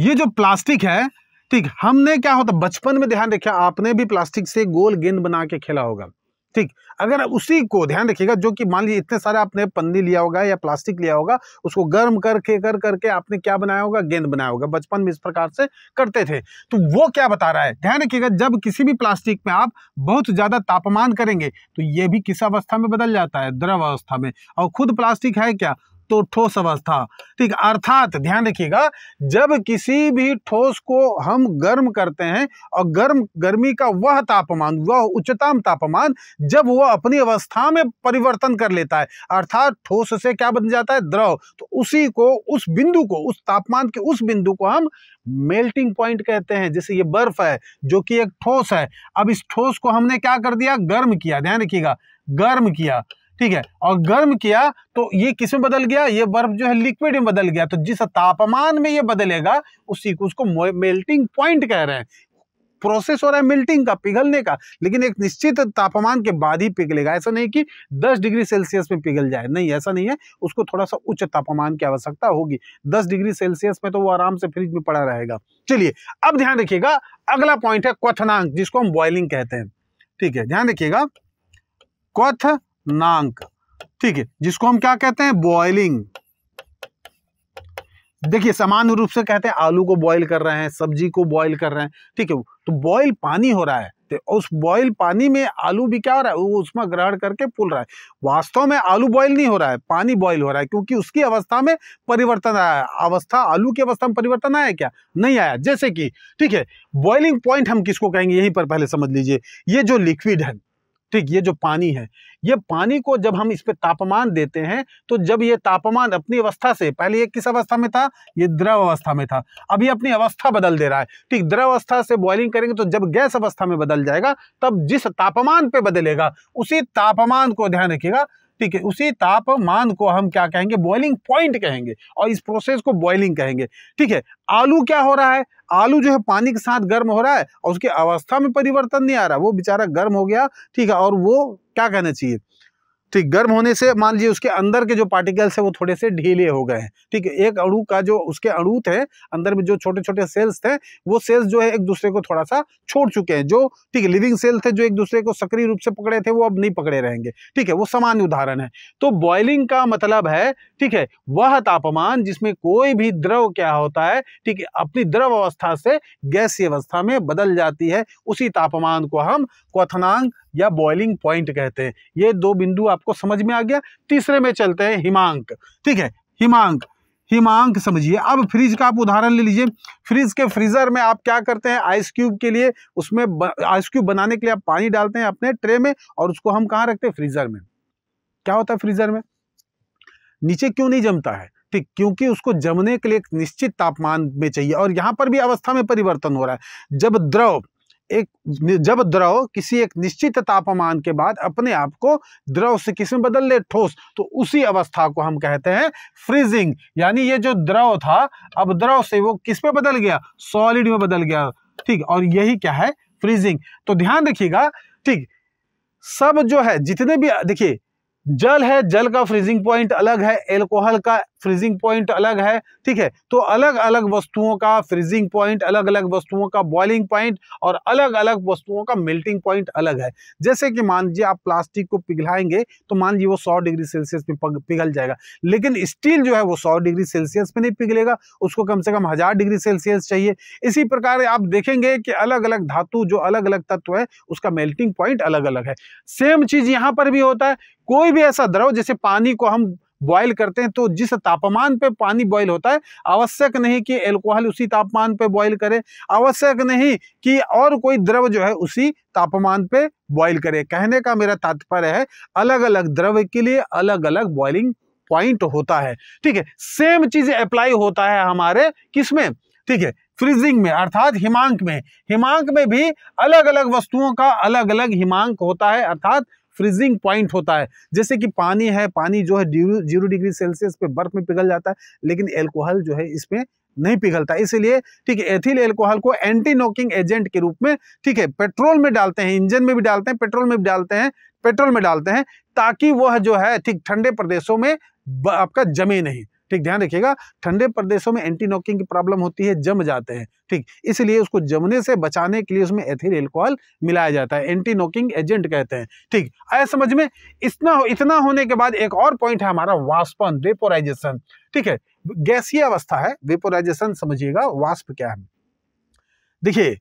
Speaker 1: ये जो प्लास्टिक है ठीक हमने क्या होता बचपन में ध्यान रखा आपने भी प्लास्टिक से गोल गेंद बना के खेला होगा ठीक अगर उसी को ध्यान रखिएगा जो कि मान लीजिए इतने सारे आपने पन्नी लिया होगा या प्लास्टिक लिया होगा उसको गर्म करके कर करके आपने क्या बनाया होगा गेंद बनाया होगा बचपन में इस प्रकार से करते थे तो वो क्या बता रहा है ध्यान रखिएगा जब किसी भी प्लास्टिक में आप बहुत ज़्यादा तापमान करेंगे तो ये भी किस अवस्था में बदल जाता है द्रव अवस्था में और खुद प्लास्टिक है क्या तो ठोस अवस्था ठीक अर्थात ध्यान रखिएगा जब किसी भी ठोस को हम गर्म करते हैं और गर्म गर्मी का वह तापमान वह उच्चतम तापमान जब वह अपनी अवस्था में परिवर्तन कर लेता है अर्थात ठोस से क्या बन जाता है द्रव तो उसी को उस बिंदु को उस तापमान के उस बिंदु को हम मेल्टिंग पॉइंट कहते हैं जैसे ये बर्फ है जो कि एक ठोस है अब इस ठोस को हमने क्या कर दिया गर्म किया ध्यान रखिएगा गर्म किया ठीक है और गर्म किया तो ये किस में बदल गया ये बर्फ जो है लिक्विड में बदल गया तो जिस तापमान में ये बदलेगा उसी को उसको मेल्टिंग पॉइंट कह रहे हैं प्रोसेस हो रहा है मेल्टिंग का पिघलने का लेकिन एक निश्चित तापमान के बाद ही पिघलेगा ऐसा नहीं कि 10 डिग्री सेल्सियस में पिघल जाए नहीं ऐसा नहीं है उसको थोड़ा सा उच्च तापमान की आवश्यकता होगी 10 डिग्री सेल्सियस में तो वो आराम से फ्रिज में पड़ा रहेगा चलिए अब ध्यान रखिएगा अगला पॉइंट है क्वथनांक जिसको हम बॉइलिंग कहते हैं ठीक है ध्यान रखिएगा क्वथ नांक ठीक है जिसको हम क्या कहते हैं बॉइलिंग देखिए सामान्य रूप से कहते हैं आलू को बॉईल कर रहे हैं सब्जी को बॉईल कर रहे हैं ठीक है तो बॉईल पानी हो रहा है तो उस बॉईल पानी में आलू भी क्या हो रहा है वो उसमें ग्रहण करके फूल रहा है वास्तव में आलू बॉईल नहीं हो रहा है पानी बॉईल हो रहा है क्योंकि उसकी अवस्था में परिवर्तन आया अवस्था आलू की अवस्था में परिवर्तन आया क्या नहीं आया जैसे कि ठीक है बॉइलिंग पॉइंट हम किसको कहेंगे यहीं पर पहले समझ लीजिए ये जो लिक्विड है ठीक ये जो पानी है ये पानी को जब हम इस पर तापमान देते हैं तो जब ये तापमान अपनी अवस्था से पहले ये किस अवस्था में था ये द्रव अवस्था में था अब ये अपनी अवस्था बदल दे रहा है ठीक द्रव अवस्था से बॉइलिंग करेंगे तो जब गैस अवस्था में बदल जाएगा तब जिस तापमान पे बदलेगा उसी तापमान को ध्यान रखिएगा ठीक है उसी तापमान को हम क्या कहेंगे बॉइलिंग पॉइंट कहेंगे और इस प्रोसेस को बॉइलिंग कहेंगे ठीक है आलू क्या हो रहा है आलू जो है पानी के साथ गर्म हो रहा है और उसकी अवस्था में परिवर्तन नहीं आ रहा वो बेचारा गर्म हो गया ठीक है और वो क्या कहना चाहिए तो गर्म होने से मान लीजिए उसके अंदर के जो पार्टिकल्स है वो थोड़े से ढीले हो गए हैं ठीक है एक अणु का जो उसके अणु थे अंदर में जो छोटे छोटे सेल्स थे वो सेल्स जो है एक दूसरे को थोड़ा सा छोड़ चुके हैं जो ठीक है लिविंग सेल थे जो एक दूसरे को सक्रिय रूप से पकड़े थे वो अब नहीं पकड़े रहेंगे ठीक है वो सामान्य उदाहरण है तो बॉइलिंग का मतलब है ठीक है वह तापमान जिसमें कोई भी द्रव क्या होता है ठीक है अपनी द्रव अवस्था से गैसीय अवस्था में बदल जाती है उसी तापमान को हम क्वथनांक या बॉइलिंग पॉइंट कहते हैं ये दो बिंदु आपको समझ में आ गया तीसरे में चलते हैं हिमांक ठीक है हिमांक हिमांक समझिए अब फ्रिज का आप उदाहरण ले लीजिए फ्रिज के फ्रीज़र में आप क्या करते हैं आइस क्यूब के लिए उसमें आइस क्यूब बनाने के लिए आप पानी डालते हैं अपने ट्रे में और उसको हम कहाँ रखते हैं फ्रीज़र में क्या होता है फ्रीज़र में नीचे क्यों नहीं जमता है ठीक क्योंकि उसको जमने के लिए एक निश्चित तापमान में चाहिए और यहाँ पर भी अवस्था में परिवर्तन हो रहा है जब द्रव एक जब द्रव किसी एक निश्चित तापमान के बाद अपने आप को द्रव से किसमें में बदल ले ठोस तो उसी अवस्था को हम कहते हैं फ्रीजिंग यानी ये जो द्रव था अब द्रव से वो किस में बदल गया सॉलिड में बदल गया ठीक और यही क्या है फ्रीजिंग तो ध्यान रखिएगा ठीक सब जो है जितने भी देखिए जल है जल का फ्रीजिंग पॉइंट अलग है एल्कोहल का फ्रीजिंग पॉइंट अलग है ठीक है तो अलग अलग वस्तुओं का फ्रीजिंग पॉइंट अलग अलग वस्तुओं का बॉइलिंग पॉइंट और अलग अलग वस्तुओं का मेल्टिंग पॉइंट अलग है जैसे कि मान लीजिए आप प्लास्टिक को पिघलाएंगे तो मान लीजिए वो सौ डिग्री सेल्सियस में पिघल जाएगा लेकिन स्टील जो है वो सौ डिग्री सेल्सियस में नहीं पिघलेगा उसको कम से कम हज़ार डिग्री सेल्सियस चाहिए इसी प्रकार आप देखेंगे कि अलग अलग धातु जो अलग अलग तत्व है उसका मेल्टिंग पॉइंट अलग अलग है सेम चीज़ यहाँ पर भी होता है कोई भी ऐसा द्रव जैसे पानी को हम बॉयल करते हैं तो जिस तापमान पे पानी बॉयल होता है आवश्यक नहीं कि एल्कोहल उसी तापमान पे बॉयल करे आवश्यक नहीं कि और कोई द्रव जो है उसी तापमान पे बॉयल करे कहने का मेरा तात्पर्य है अलग अलग द्रव के लिए अलग अलग बॉयलिंग पॉइंट होता है ठीक है सेम चीज अप्लाई होता है हमारे किसमें ठीक है फ्रीजिंग में अर्थात हिमांक में हिमांक में भी अलग अलग वस्तुओं का अलग अलग हिमांक होता है अर्थात फ्रीजिंग पॉइंट होता है जैसे कि पानी है पानी जो है जीरो डिग्री सेल्सियस पे बर्फ में पिघल जाता है लेकिन एल्कोहल जो है इसमें नहीं पिघलता इसलिए ठीक है एथिल एल्कोहल को एंटी नोकिंग एजेंट के रूप में ठीक है पेट्रोल में डालते हैं इंजन में भी डालते हैं पेट्रोल में भी डालते हैं पेट्रोल में डालते हैं ताकि वह जो है ठीक ठंडे प्रदेशों में आपका जमे नहीं ठीक ध्यान रखिएगा ठंडे प्रदेशों में एंटी नॉकिंग की प्रॉब्लम होती है जम जाते हैं ठीक इसलिए उसको जमने से बचाने के लिए उसमें एथिल एल्कोहल मिलाया जाता है एंटी नॉकिंग एजेंट कहते हैं ठीक आया समझ में इतना इतना होने के बाद एक और पॉइंट है हमारा वाष्पन वेपोराइजेशन ठीक है गैसीय अवस्था है वेपोराइजेशन समझिएगा वाष्प क्या है देखिए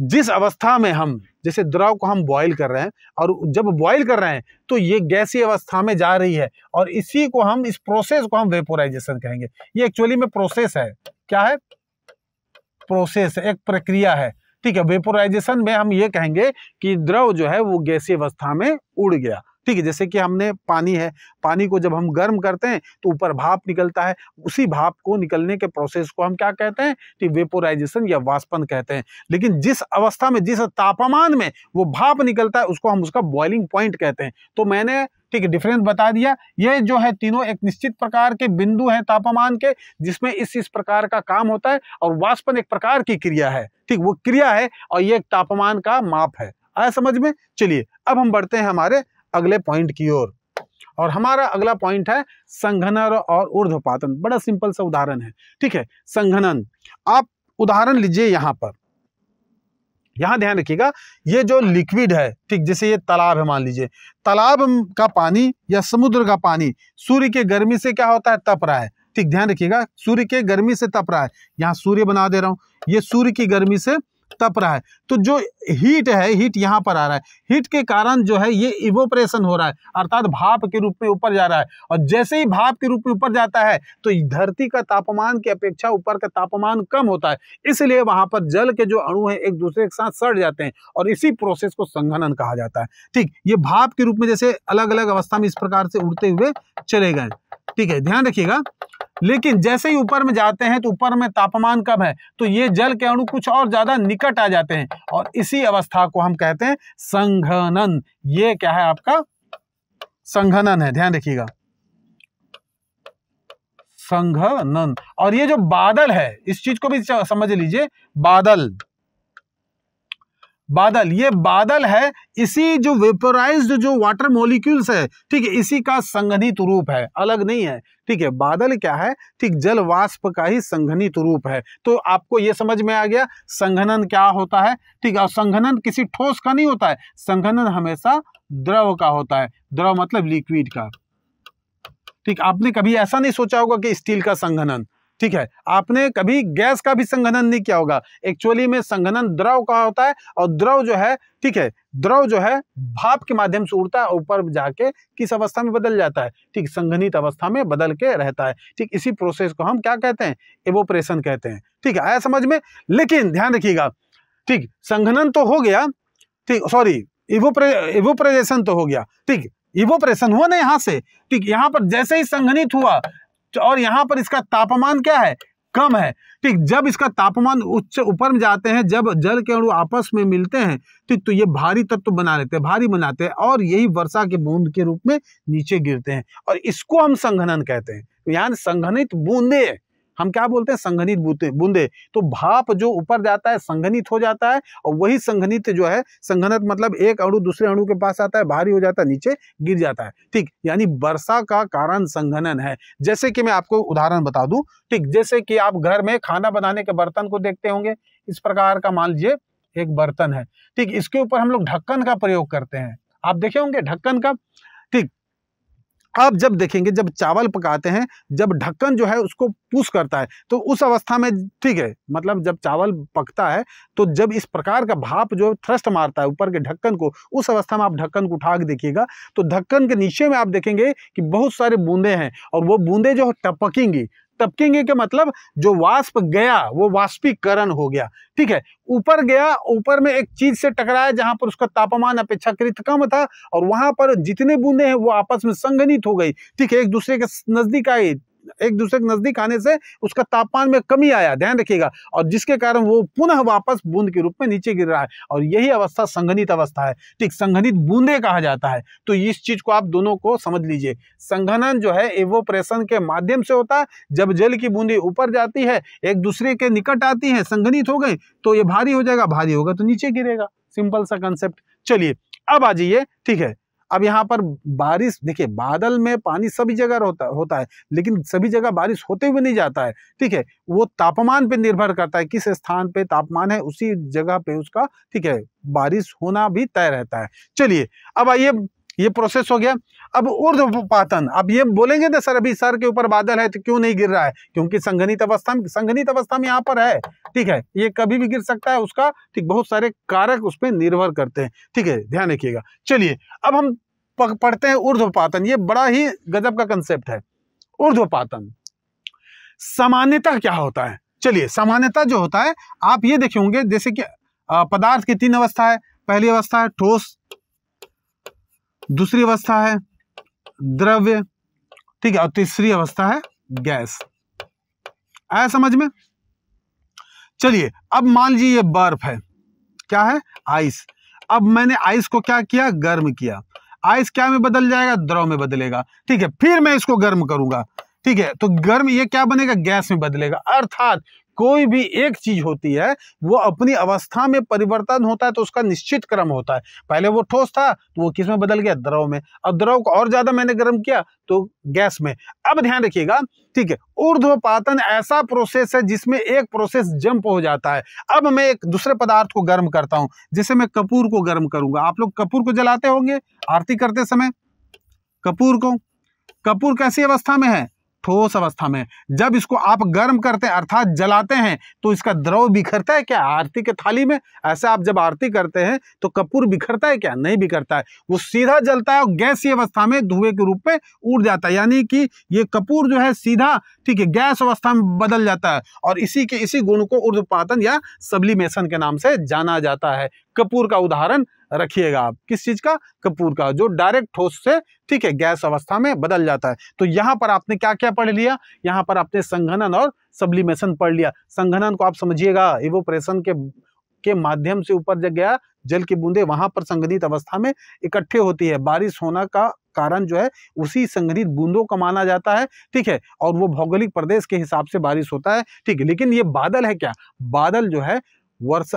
Speaker 1: जिस अवस्था में हम जैसे द्रव को हम बॉईल कर रहे हैं और जब बॉईल कर रहे हैं तो ये गैसी अवस्था में जा रही है और इसी को हम इस प्रोसेस को हम वेपोराइजेशन कहेंगे ये एक्चुअली में प्रोसेस है क्या है प्रोसेस एक प्रक्रिया है ठीक है वेपोराइजेशन में हम ये कहेंगे कि द्रव जो है वो गैसी अवस्था में उड़ गया ठीक है जैसे कि हमने पानी है पानी को जब हम गर्म करते हैं तो ऊपर भाप निकलता है उसी भाप को निकलने के प्रोसेस को हम क्या कहते हैं कि वेपोराइजेशन या वाष्पन कहते हैं लेकिन जिस अवस्था में जिस तापमान में वो भाप निकलता है उसको हम उसका बॉइलिंग पॉइंट कहते हैं तो मैंने ठीक है डिफरेंस बता दिया ये जो है तीनों एक निश्चित प्रकार के बिंदु हैं तापमान के जिसमें इस इस प्रकार का काम होता है और वाष्पन एक प्रकार की क्रिया है ठीक वो क्रिया है और ये एक तापमान का माप है आया समझ में चलिए अब हम बढ़ते हैं हमारे अगले पॉइंट की ओर और।, हमारा अगला पॉइंट है संघनन और ऊर्ध्वपातन बड़ा सिंपल सा उदाहरण है ठीक है संघनन आप उदाहरण लीजिए यहां पर यहां ध्यान रखिएगा ये जो लिक्विड है ठीक जैसे ये तालाब है मान लीजिए तालाब का पानी या समुद्र का पानी सूर्य के गर्मी से क्या होता है तप रहा है ठीक ध्यान रखिएगा सूर्य के गर्मी से तप रहा है यहाँ सूर्य बना दे रहा हूं ये सूर्य की गर्मी से तप रहा है तो जो हीट है हीट यहाँ पर आ रहा है हीट के कारण जो है ये इवोपरेशन हो रहा है अर्थात भाप के रूप में ऊपर जा रहा है और जैसे ही भाप के रूप में ऊपर जाता है तो धरती का तापमान की अपेक्षा ऊपर का तापमान कम होता है इसलिए वहाँ पर जल के जो अणु हैं एक दूसरे के साथ सड़ जाते हैं और इसी प्रोसेस को संघनन कहा जाता है ठीक ये भाप के रूप में जैसे अलग अलग अवस्था में इस प्रकार से उड़ते हुए चले गए ठीक है ध्यान रखिएगा लेकिन जैसे ही ऊपर में जाते हैं तो ऊपर में तापमान कम है तो ये जल के अणु कुछ और ज़्यादा निकट आ जाते हैं और इसी अवस्था को हम कहते हैं संघनन ये क्या है आपका संघनन है ध्यान रखिएगा संघनन और ये जो बादल है इस चीज को भी समझ लीजिए बादल बादल ये बादल है इसी जो वेपोराइज्ड जो वाटर मोलिक्यूल्स है ठीक है इसी का संघनित रूप है अलग नहीं है ठीक है बादल क्या है ठीक जल वाष्प का ही संघनित रूप है तो आपको ये समझ में आ गया संघनन क्या होता है ठीक है और संघनन किसी ठोस का नहीं होता है संघनन हमेशा द्रव का होता है द्रव मतलब लिक्विड का ठीक आपने कभी ऐसा नहीं सोचा होगा कि स्टील का संघनन ठीक है आपने कभी गैस का भी संघनन नहीं किया होगा एक्चुअली में संघनन द्रव का होता है और द्रव जो है ठीक है द्रव जो है हम्म। भाप के माध्यम से उड़ता है ऊपर जाके किस अवस्था में बदल जाता है ठीक संघनित अवस्था में बदल के रहता है ठीक इसी प्रोसेस को हम क्या कहते हैं एवोप्रेशन कहते हैं ठीक है आया समझ में लेकिन ध्यान रखिएगा ठीक संघनन तो हो गया ठीक सॉरी इवोप्रे तो हो गया ठीक इवोप्रेशन हुआ ना यहाँ से ठीक यहाँ पर जैसे ही संघनित हुआ तो और यहाँ पर इसका तापमान क्या है कम है ठीक जब इसका तापमान उच्च ऊपर में जाते हैं जब जल के अणु आपस में मिलते हैं ठीक तो ये भारी तत्व तो बना लेते हैं भारी बनाते हैं और यही वर्षा के बूंद के रूप में नीचे गिरते हैं और इसको हम संघनन कहते हैं यानी संघनित बूंदे हम क्या बोलते हैं संघनित बूंदे तो भाप जो ऊपर जाता है संघनित हो जाता है और वही संघनित जो है संघनित मतलब एक अणु दूसरे अणु के पास आता है भारी हो जाता है नीचे गिर जाता है ठीक यानी वर्षा का कारण संघनन है जैसे कि मैं आपको उदाहरण बता दू ठीक जैसे कि आप घर में खाना बनाने के बर्तन को देखते होंगे इस प्रकार का मान लीजिए एक बर्तन है ठीक इसके ऊपर हम लोग ढक्कन का प्रयोग करते हैं आप देखे होंगे ढक्कन का ठीक अब जब देखेंगे जब चावल पकाते हैं जब ढक्कन जो है उसको पुश करता है तो उस अवस्था में ठीक है मतलब जब चावल पकता है तो जब इस प्रकार का भाप जो थ्रस्ट मारता है ऊपर के ढक्कन को उस अवस्था में आप ढक्कन को उठा के देखिएगा तो ढक्कन के नीचे में आप देखेंगे कि बहुत सारे बूंदे हैं और वो बूंदे जो टपकेंगी टपकेंगे के मतलब जो वाष्प गया वो वाष्पीकरण हो गया ठीक है ऊपर गया ऊपर में एक चीज से टकराया जहां पर उसका तापमान अपेक्षाकृत कम था और वहां पर जितने बूंदे हैं वो आपस में संघनित हो गई ठीक है एक दूसरे के नजदीक आई एक दूसरे के नज़दीक आने से उसका तापमान में कमी आया ध्यान रखिएगा और जिसके कारण वो पुनः वापस बूंद के रूप में नीचे गिर रहा है और यही अवस्था संघनित अवस्था है ठीक संघनित बूंदे कहा जाता है तो इस चीज़ को आप दोनों को समझ लीजिए संघनन जो है एवोप्रेशन के माध्यम से होता है जब जल की बूंदी ऊपर जाती है एक दूसरे के निकट आती है संघनित हो गए तो ये भारी हो जाएगा भारी होगा तो नीचे गिरेगा सिंपल सा कंसेप्ट चलिए अब आ जाइए ठीक है अब यहाँ पर बारिश देखिए बादल में पानी सभी जगह होता होता है लेकिन सभी जगह बारिश होते हुए नहीं जाता है ठीक है वो तापमान पे निर्भर करता है किस स्थान पे तापमान है उसी जगह पे उसका ठीक है बारिश होना भी तय रहता है चलिए अब आइए ये प्रोसेस हो गया अब उर्ध पातन अब ये बोलेंगे ना सर अभी सर के ऊपर बादल है तो क्यों नहीं गिर रहा है क्योंकि संघनित अवस्था में संघनित अवस्था में यहाँ पर है ठीक है ये कभी भी गिर सकता है उसका ठीक बहुत सारे कारक उस पर निर्भर करते हैं ठीक है ध्यान रखिएगा चलिए अब हम पढ़ते हैं ऊर्ध्वपातन ये बड़ा ही गजब का कंसेप्ट है ऊर्ध्वपातन सामान्यता क्या होता है चलिए सामान्यता जो होता है आप ये देखे होंगे जैसे कि पदार्थ की तीन अवस्था है पहली अवस्था है ठोस दूसरी अवस्था है द्रव्य ठीक है और तीसरी अवस्था है गैस आया समझ में चलिए अब मान लीजिए ये बर्फ है क्या है आइस अब मैंने आइस को क्या किया गर्म किया आइस क्या में बदल जाएगा द्रव में बदलेगा ठीक है फिर मैं इसको गर्म करूंगा ठीक है तो गर्म ये क्या बनेगा गैस में बदलेगा अर्थात कोई भी एक चीज होती है वो अपनी अवस्था में परिवर्तन होता है तो उसका निश्चित क्रम होता है पहले वो ठोस था तो वो किस में बदल गया द्रव में अब द्रव को और ज्यादा मैंने गर्म किया तो गैस में अब ध्यान रखिएगा ठीक है ऊर्ध्वपातन ऐसा प्रोसेस है जिसमें एक प्रोसेस जंप हो जाता है अब मैं एक दूसरे पदार्थ को गर्म करता हूं जैसे मैं कपूर को गर्म करूंगा आप लोग कपूर को जलाते होंगे आरती करते समय कपूर को कपूर कैसी अवस्था में है ठोस अवस्था में जब इसको आप गर्म करते हैं अर्थात जलाते हैं तो इसका द्रव बिखरता है क्या आरती के थाली में ऐसे आप जब आरती करते हैं तो कपूर बिखरता है क्या नहीं बिखरता है वो सीधा जलता है और गैसीय अवस्था में धुएं के रूप में उड़ जाता है यानी कि ये कपूर जो है सीधा ठीक है गैस अवस्था में बदल जाता है और इसी के इसी गुण को ऊर्ध्वपातन या सब्लिमेशन के नाम से जाना जाता है कपूर का उदाहरण रखिएगा आप किस चीज़ का कपूर का जो डायरेक्ट ठोस से ठीक है गैस अवस्था में बदल जाता है तो यहाँ पर आपने क्या क्या पढ़ लिया यहाँ पर आपने संघनन और सब्लिमेशन पढ़ लिया संघनन को आप समझिएगा इवोप्रेशन के के माध्यम से ऊपर जग गया जल की बूंदे वहां पर संगठित अवस्था में इकट्ठे होती है बारिश होना का कारण जो है उसी संग्रहित बूंदों का माना जाता है ठीक है और वो भौगोलिक प्रदेश के हिसाब से बारिश होता है ठीक है लेकिन ये बादल है क्या बादल जो है वर्ष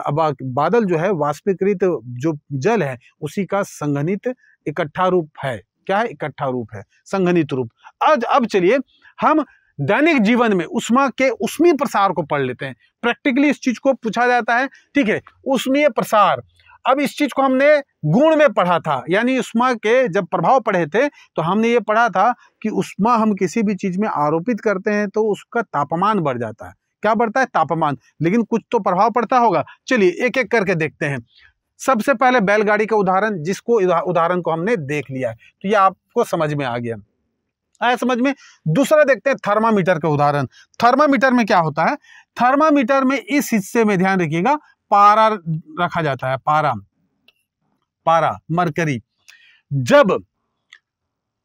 Speaker 1: बादल जो है वाष्पीकृत जो जल है उसी का संघनित इकट्ठा रूप है क्या है इकट्ठा रूप है संघनित रूप आज अब चलिए हम दैनिक जीवन में उष्मा के उष्मीय प्रसार को पढ़ लेते हैं प्रैक्टिकली इस चीज को पूछा जाता है ठीक है उष्मीय प्रसार अब इस चीज को हमने गुण में पढ़ा था यानी उष्मा के जब प्रभाव पढ़े थे तो हमने ये पढ़ा था कि उष्मा हम किसी भी चीज में आरोपित करते हैं तो उसका तापमान बढ़ जाता है क्या बढ़ता है तापमान लेकिन कुछ तो प्रभाव पड़ता होगा चलिए एक एक करके देखते हैं सबसे पहले बैलगाड़ी का उदाहरण जिसको उदाहरण को हमने देख लिया है तो ये आपको समझ में आ गया आया समझ में दूसरा देखते हैं थर्मामीटर का उदाहरण थर्मामीटर में क्या होता है थर्मामीटर में इस हिस्से में ध्यान रखिएगा पारा रखा जाता है पारा पारा मरकरी जब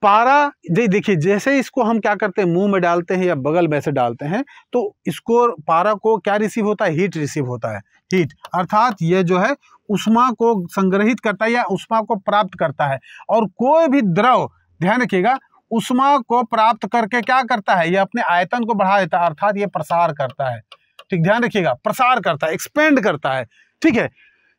Speaker 1: पारा देखिए जैसे इसको हम क्या करते हैं मुंह में डालते हैं या बगल में से डालते हैं तो इसको पारा को क्या रिसीव होता है हीट रिसीव होता है हीट अर्थात ये जो है उष्मा को संग्रहित करता है या उष्मा को प्राप्त करता है और कोई भी द्रव ध्यान रखिएगा उष्मा को प्राप्त करके क्या करता है यह अपने आयतन को बढ़ा देता है अर्थात ये प्रसार करता है ठीक ध्यान रखिएगा प्रसार करता है एक्सपेंड करता है ठीक है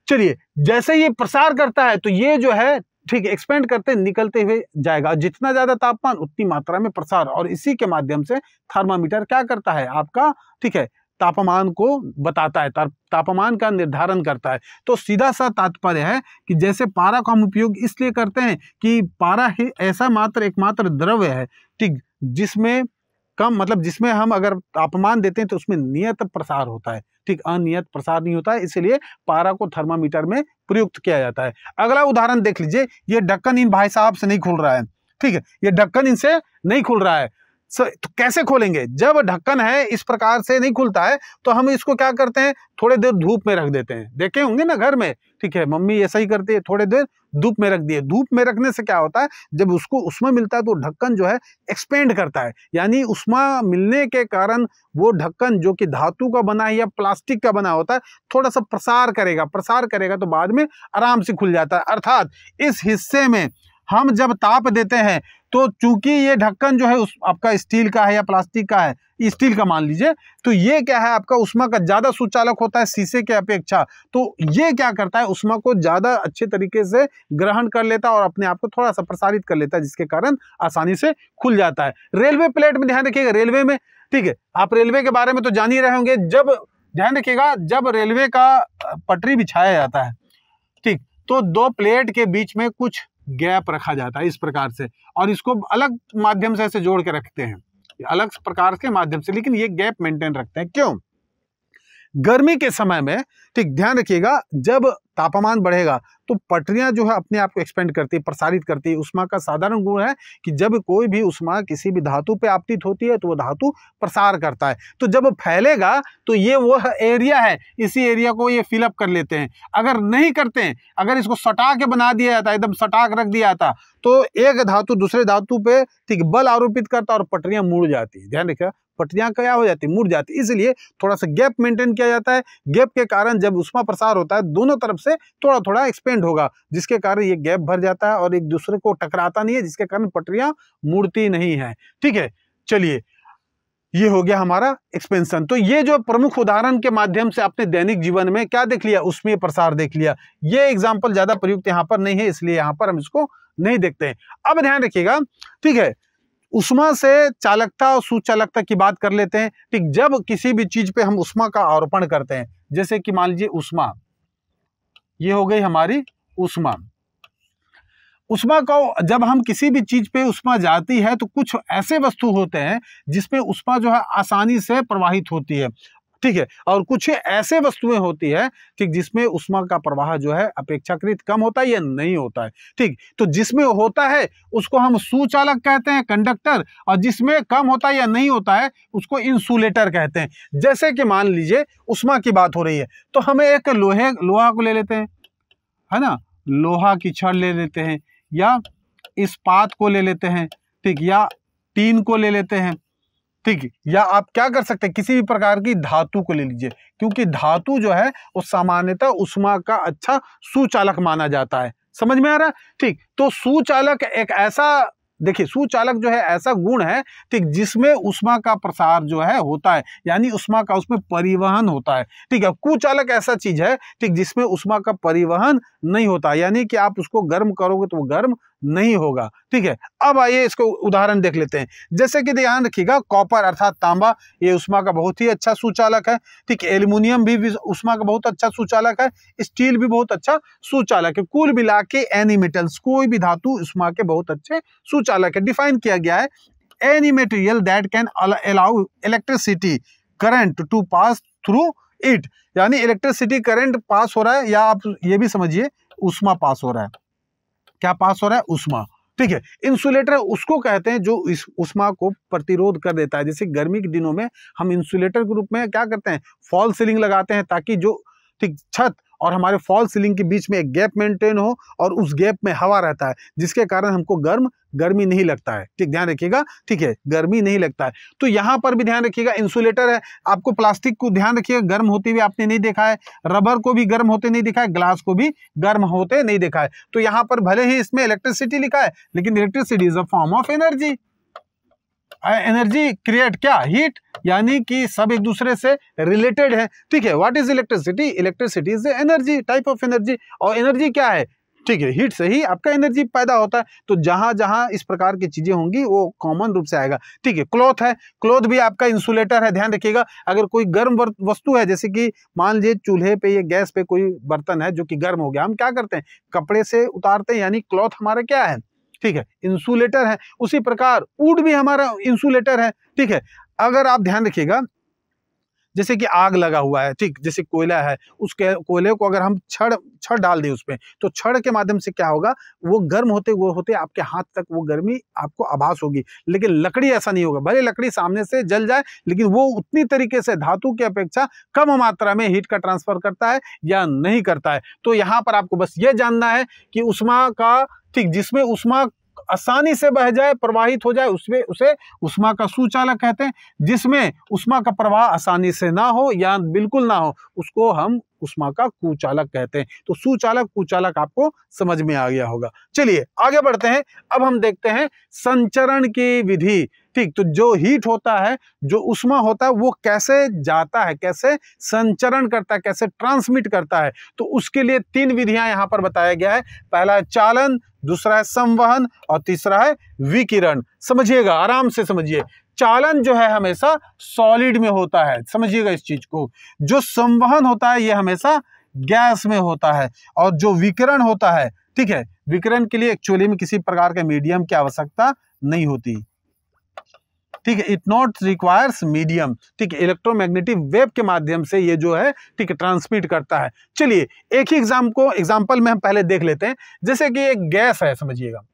Speaker 1: चलिए जैसे ये प्रसार करता है तो ये जो है ठीक है एक्सपेंड करते निकलते हुए जाएगा और जितना ज़्यादा तापमान उतनी मात्रा में प्रसार और इसी के माध्यम से थर्मामीटर क्या करता है आपका ठीक है तापमान को बताता है तापमान का निर्धारण करता है तो सीधा सा तात्पर्य है कि जैसे पारा का हम उपयोग इसलिए करते हैं कि पारा ही ऐसा मात्र एकमात्र द्रव्य है ठीक जिसमें कम मतलब जिसमें हम अगर तापमान देते हैं तो उसमें नियत प्रसार होता है ठीक अनियत प्रसार नहीं होता है इसलिए पारा को थर्मामीटर में प्रयुक्त किया जाता है अगला उदाहरण देख लीजिए ये ढक्कन इन भाई साहब से नहीं खुल रहा है ठीक है ये ढक्कन इनसे नहीं खुल रहा है तो कैसे खोलेंगे जब ढक्कन है इस प्रकार से नहीं खुलता है तो हम इसको क्या करते हैं थोड़ी देर धूप में रख देते हैं देखे होंगे ना घर में ठीक है मम्मी ऐसा ही करती है थोड़े देर धूप में रख दिए धूप में रखने से क्या होता है जब उसको उष्मा मिलता है तो ढक्कन जो है एक्सपेंड करता है यानी उष्मा मिलने के कारण वो ढक्कन जो कि धातु का बना है या प्लास्टिक का बना होता है थोड़ा सा प्रसार करेगा प्रसार करेगा तो बाद में आराम से खुल जाता है अर्थात इस हिस्से में हम जब ताप देते हैं तो चूंकि ये ढक्कन जो है उस आपका स्टील का है या प्लास्टिक का है स्टील का मान लीजिए तो ये क्या है आपका उष्मा का ज़्यादा सुचालक होता है शीशे के अपेक्षा तो ये क्या करता है उष्मा को ज़्यादा अच्छे तरीके से ग्रहण कर लेता है और अपने आप को थोड़ा सा प्रसारित कर लेता है जिसके कारण आसानी से खुल जाता है रेलवे प्लेट में ध्यान रखिएगा रेलवे में ठीक है आप रेलवे के बारे में तो जान ही रहे होंगे जब ध्यान रखिएगा जब रेलवे का पटरी बिछाया जाता है ठीक तो दो प्लेट के बीच में कुछ गैप रखा जाता है इस प्रकार से और इसको अलग माध्यम से ऐसे जोड़ के रखते हैं अलग प्रकार के माध्यम से लेकिन ये गैप मेंटेन रखते हैं क्यों गर्मी के समय में ठीक ध्यान रखिएगा जब तापमान बढ़ेगा तो पटरियां जो है अपने आप को एक्सपेंड करती है प्रसारित करती है उष्मा का साधारण गुण है कि जब कोई भी उष्मा किसी भी धातु पे आपतित होती है तो वो धातु प्रसार करता है तो जब फैलेगा तो ये वो एरिया है इसी एरिया को ये फिलअप कर लेते हैं अगर नहीं करते हैं अगर इसको सटा के बना दिया जाता एकदम सटा के रख दिया जाता तो एक धातु दूसरे धातु पे ठीक बल आरोपित करता और पटरियाँ मुड़ जाती है ध्यान रखिएगा पटरियाँ क्या हो जाती मुड़ जाती इसलिए थोड़ा सा गैप मेंटेन किया जाता है गैप के कारण जब उष्मा प्रसार होता है दोनों तरफ से थोड़ा थोड़ा एक्सपेंड होगा जिसके कारण ये गैप भर जाता है और एक दूसरे को टकराता नहीं है जिसके कारण पटरियाँ मुड़ती नहीं है ठीक है चलिए ये हो गया हमारा एक्सपेंशन तो ये जो प्रमुख उदाहरण के माध्यम से अपने दैनिक जीवन में क्या देख लिया उसमें प्रसार देख लिया ये एग्जाम्पल ज़्यादा प्रयुक्त यहां पर नहीं है इसलिए यहां पर हम इसको नहीं देखते हैं अब ध्यान रखिएगा ठीक है उष्मा से चालकता और सुचालकता की बात कर लेते हैं ठीक जब किसी भी चीज़ पे हम उष्मा का आरोपण करते हैं जैसे कि मान लीजिए उष्मा ये हो गई हमारी उष्मा उष्मा को जब हम किसी भी चीज़ पे उष्मा जाती है तो कुछ ऐसे वस्तु होते हैं जिसमें उष्मा जो है आसानी से प्रवाहित होती है ठीक है और कुछ ऐसे वस्तुएं होती है कि जिसमें उष्मा का प्रवाह जो है अपेक्षाकृत कम होता है या नहीं होता है ठीक तो जिसमें होता है उसको हम सुचालक कहते हैं कंडक्टर और जिसमें कम होता है या नहीं होता है उसको इंसुलेटर कहते हैं जैसे कि मान लीजिए उष्मा की बात हो रही है तो हमें एक लोहे लोहा को ले लेते हैं है ना लोहा की छड़ ले लेते हैं या इस्पात को ले लेते हैं ठीक या टीन को ले लेते हैं ठीक या आप क्या कर सकते हैं किसी भी प्रकार की धातु को ले लीजिए क्योंकि धातु जो है वो सामान्यतः उष्मा का अच्छा सुचालक माना जाता है समझ में आ रहा है ठीक तो सुचालक एक ऐसा देखिए सुचालक जो है ऐसा गुण है ठीक जिसमें उष्मा का प्रसार जो है होता है यानी उष्मा का उसमें परिवहन होता है ठीक है कुचालक ऐसा चीज है ठीक जिसमें उष्मा का परिवहन नहीं होता यानी कि आप उसको गर्म करोगे तो वो गर्म नहीं होगा ठीक है अब आइए इसको उदाहरण देख लेते हैं जैसे कि ध्यान रखिएगा कॉपर अर्थात तांबा ये उष्मा का बहुत ही अच्छा सुचालक है ठीक है एल्यूमिनियम भी, उष्मा का बहुत अच्छा सुचालक है स्टील भी बहुत अच्छा सुचालक है कुल मिला के एनी मेटल्स कोई भी धातु उष्मा के बहुत अच्छे सुचालक है डिफाइन किया गया है any material that can allow electricity current to pass through it यानी इलेक्ट्रिसिटी करंट पास हो रहा है या आप ये भी समझिए उष्मा पास हो रहा है क्या पास हो रहा है उष्मा ठीक है इंसुलेटर उसको कहते हैं जो इस उष्मा को प्रतिरोध कर देता है जैसे गर्मी के दिनों में हम इंसुलेटर के रूप में क्या करते हैं फॉल सीलिंग लगाते हैं ताकि जो ठीक छत और हमारे फॉल सीलिंग के बीच में एक गैप मेंटेन हो और उस गैप में हवा रहता है जिसके कारण हमको गर्म गर्मी नहीं लगता है ठीक ध्यान रखिएगा ठीक है गर्मी नहीं लगता है तो यहाँ पर भी ध्यान रखिएगा इंसुलेटर है आपको प्लास्टिक को ध्यान रखिएगा गर्म होते हुए आपने नहीं देखा है रबर को भी गर्म होते नहीं देखा है ग्लास को भी गर्म होते नहीं देखा है तो यहाँ पर भले ही इसमें इलेक्ट्रिसिटी लिखा है लेकिन electricity is a form of energy energy create क्या हीट यानी कि सब एक दूसरे से रिलेटेड है ठीक है what is electricity electricity is energy type of energy और एनर्जी क्या है ठीक है हीट से ही आपका एनर्जी पैदा होता है तो जहां जहां इस प्रकार की चीज़ें होंगी वो कॉमन रूप से आएगा ठीक है क्लॉथ है क्लॉथ भी आपका इंसुलेटर है ध्यान रखिएगा अगर कोई गर्म वस्तु है जैसे कि मान लीजिए चूल्हे पे या गैस पे कोई बर्तन है जो कि गर्म हो गया हम क्या करते हैं कपड़े से उतारते हैं यानी क्लॉथ हमारा क्या है ठीक है इंसुलेटर है उसी प्रकार ऊड भी हमारा इंसुलेटर है ठीक है अगर आप ध्यान रखिएगा जैसे कि आग लगा हुआ है ठीक जैसे कोयला है उसके कोयले को अगर हम छड़ छड़ डाल दें उसमें तो छड़ के माध्यम से क्या होगा वो गर्म होते वो होते आपके हाथ तक वो गर्मी आपको आभास होगी लेकिन लकड़ी ऐसा नहीं होगा भले लकड़ी सामने से जल जाए लेकिन वो उतनी तरीके से धातु की अपेक्षा कम मात्रा में हीट का ट्रांसफर करता है या नहीं करता है तो यहाँ पर आपको बस ये जानना है कि उषमा का ठीक जिसमें उष्मा आसानी से बह जाए प्रवाहित हो जाए उसमें उसे उष्मा का सुचालक कहते हैं जिसमें उष्मा का प्रवाह आसानी से ना हो या बिल्कुल ना हो उसको हम उष्मा का कुचालक कहते हैं तो सुचालक कुचालक आपको समझ में आ गया होगा चलिए आगे बढ़ते हैं अब हम देखते हैं संचरण की विधि ठीक तो जो हीट होता है जो उष्मा होता है वो कैसे जाता है कैसे संचरण करता है कैसे ट्रांसमिट करता है तो उसके लिए तीन विधियां यहां पर बताया गया है पहला चालन दूसरा है संवहन और तीसरा है विकिरण समझिएगा आराम से समझिए चालन जो है हमेशा सॉलिड में होता है समझिएगा इस चीज को जो संवहन होता है ये हमेशा गैस में होता है और जो विकिरण होता है ठीक है विकिरण के लिए एक्चुअली में किसी प्रकार के मीडियम की आवश्यकता नहीं होती ठीक है इट नॉट रिक्वायर्स मीडियम ठीक है इलेक्ट्रोमैग्नेटिक वेव के माध्यम से ये जो है ठीक है ट्रांसमिट करता है चलिए एक ही एग्जाम को एग्जाम्पल में हम पहले देख लेते हैं जैसे कि एक गैस है समझिएगा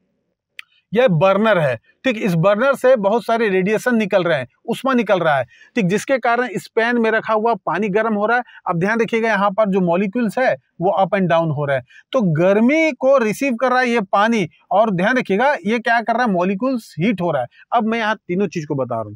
Speaker 1: यह बर्नर है ठीक इस बर्नर से बहुत सारे रेडिएशन निकल रहे हैं उष्मा निकल रहा है ठीक जिसके कारण इस पैन में रखा हुआ पानी गर्म हो रहा है अब ध्यान रखिएगा यहाँ पर जो मॉलिक्यूल्स है वो अप एंड डाउन हो रहा है तो गर्मी को रिसीव कर रहा है ये पानी और ध्यान रखिएगा ये क्या कर रहा है मॉलिक्यूल्स हीट हो रहा है अब मैं यहाँ तीनों चीज को बता रहा हूँ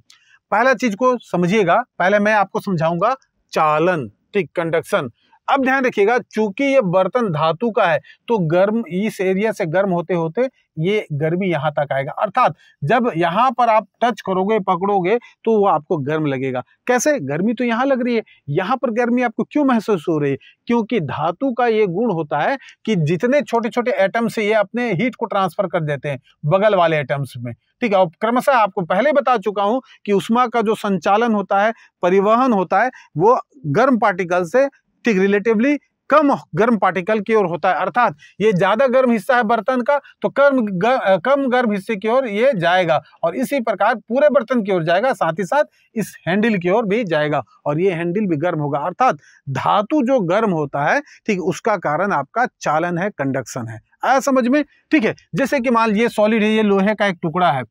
Speaker 1: पहला चीज को समझिएगा पहले मैं आपको समझाऊंगा चालन ठीक कंडक्शन अब ध्यान रखिएगा चूंकि ये बर्तन धातु का है तो गर्म इस एरिया से गर्म होते होते ये गर्मी यहाँ तक आएगा अर्थात जब यहाँ पर आप टच करोगे पकड़ोगे तो वो आपको गर्म लगेगा कैसे गर्मी तो यहाँ लग रही है यहाँ पर गर्मी आपको क्यों महसूस हो रही है क्योंकि धातु का ये गुण होता है कि जितने छोटे छोटे एटम्स से ये अपने हीट को ट्रांसफर कर देते हैं बगल वाले एटम्स में ठीक है क्रमशः आपको पहले बता चुका हूं कि उष्मा का जो संचालन होता है परिवहन होता है वो गर्म पार्टिकल से ठीक रिलेटिवली कम गर्म पार्टिकल की ओर होता है अर्थात ये ज़्यादा गर्म हिस्सा है बर्तन का तो कम गर, कम गर्म हिस्से की ओर ये जाएगा और इसी प्रकार पूरे बर्तन की ओर जाएगा साथ ही साथ इस हैंडल की ओर भी जाएगा और ये हैंडल भी गर्म होगा अर्थात धातु जो गर्म होता है ठीक उसका कारण आपका चालन है कंडक्शन है आया समझ में ठीक है जैसे कि मान ये सॉलिड है ये लोहे का एक टुकड़ा है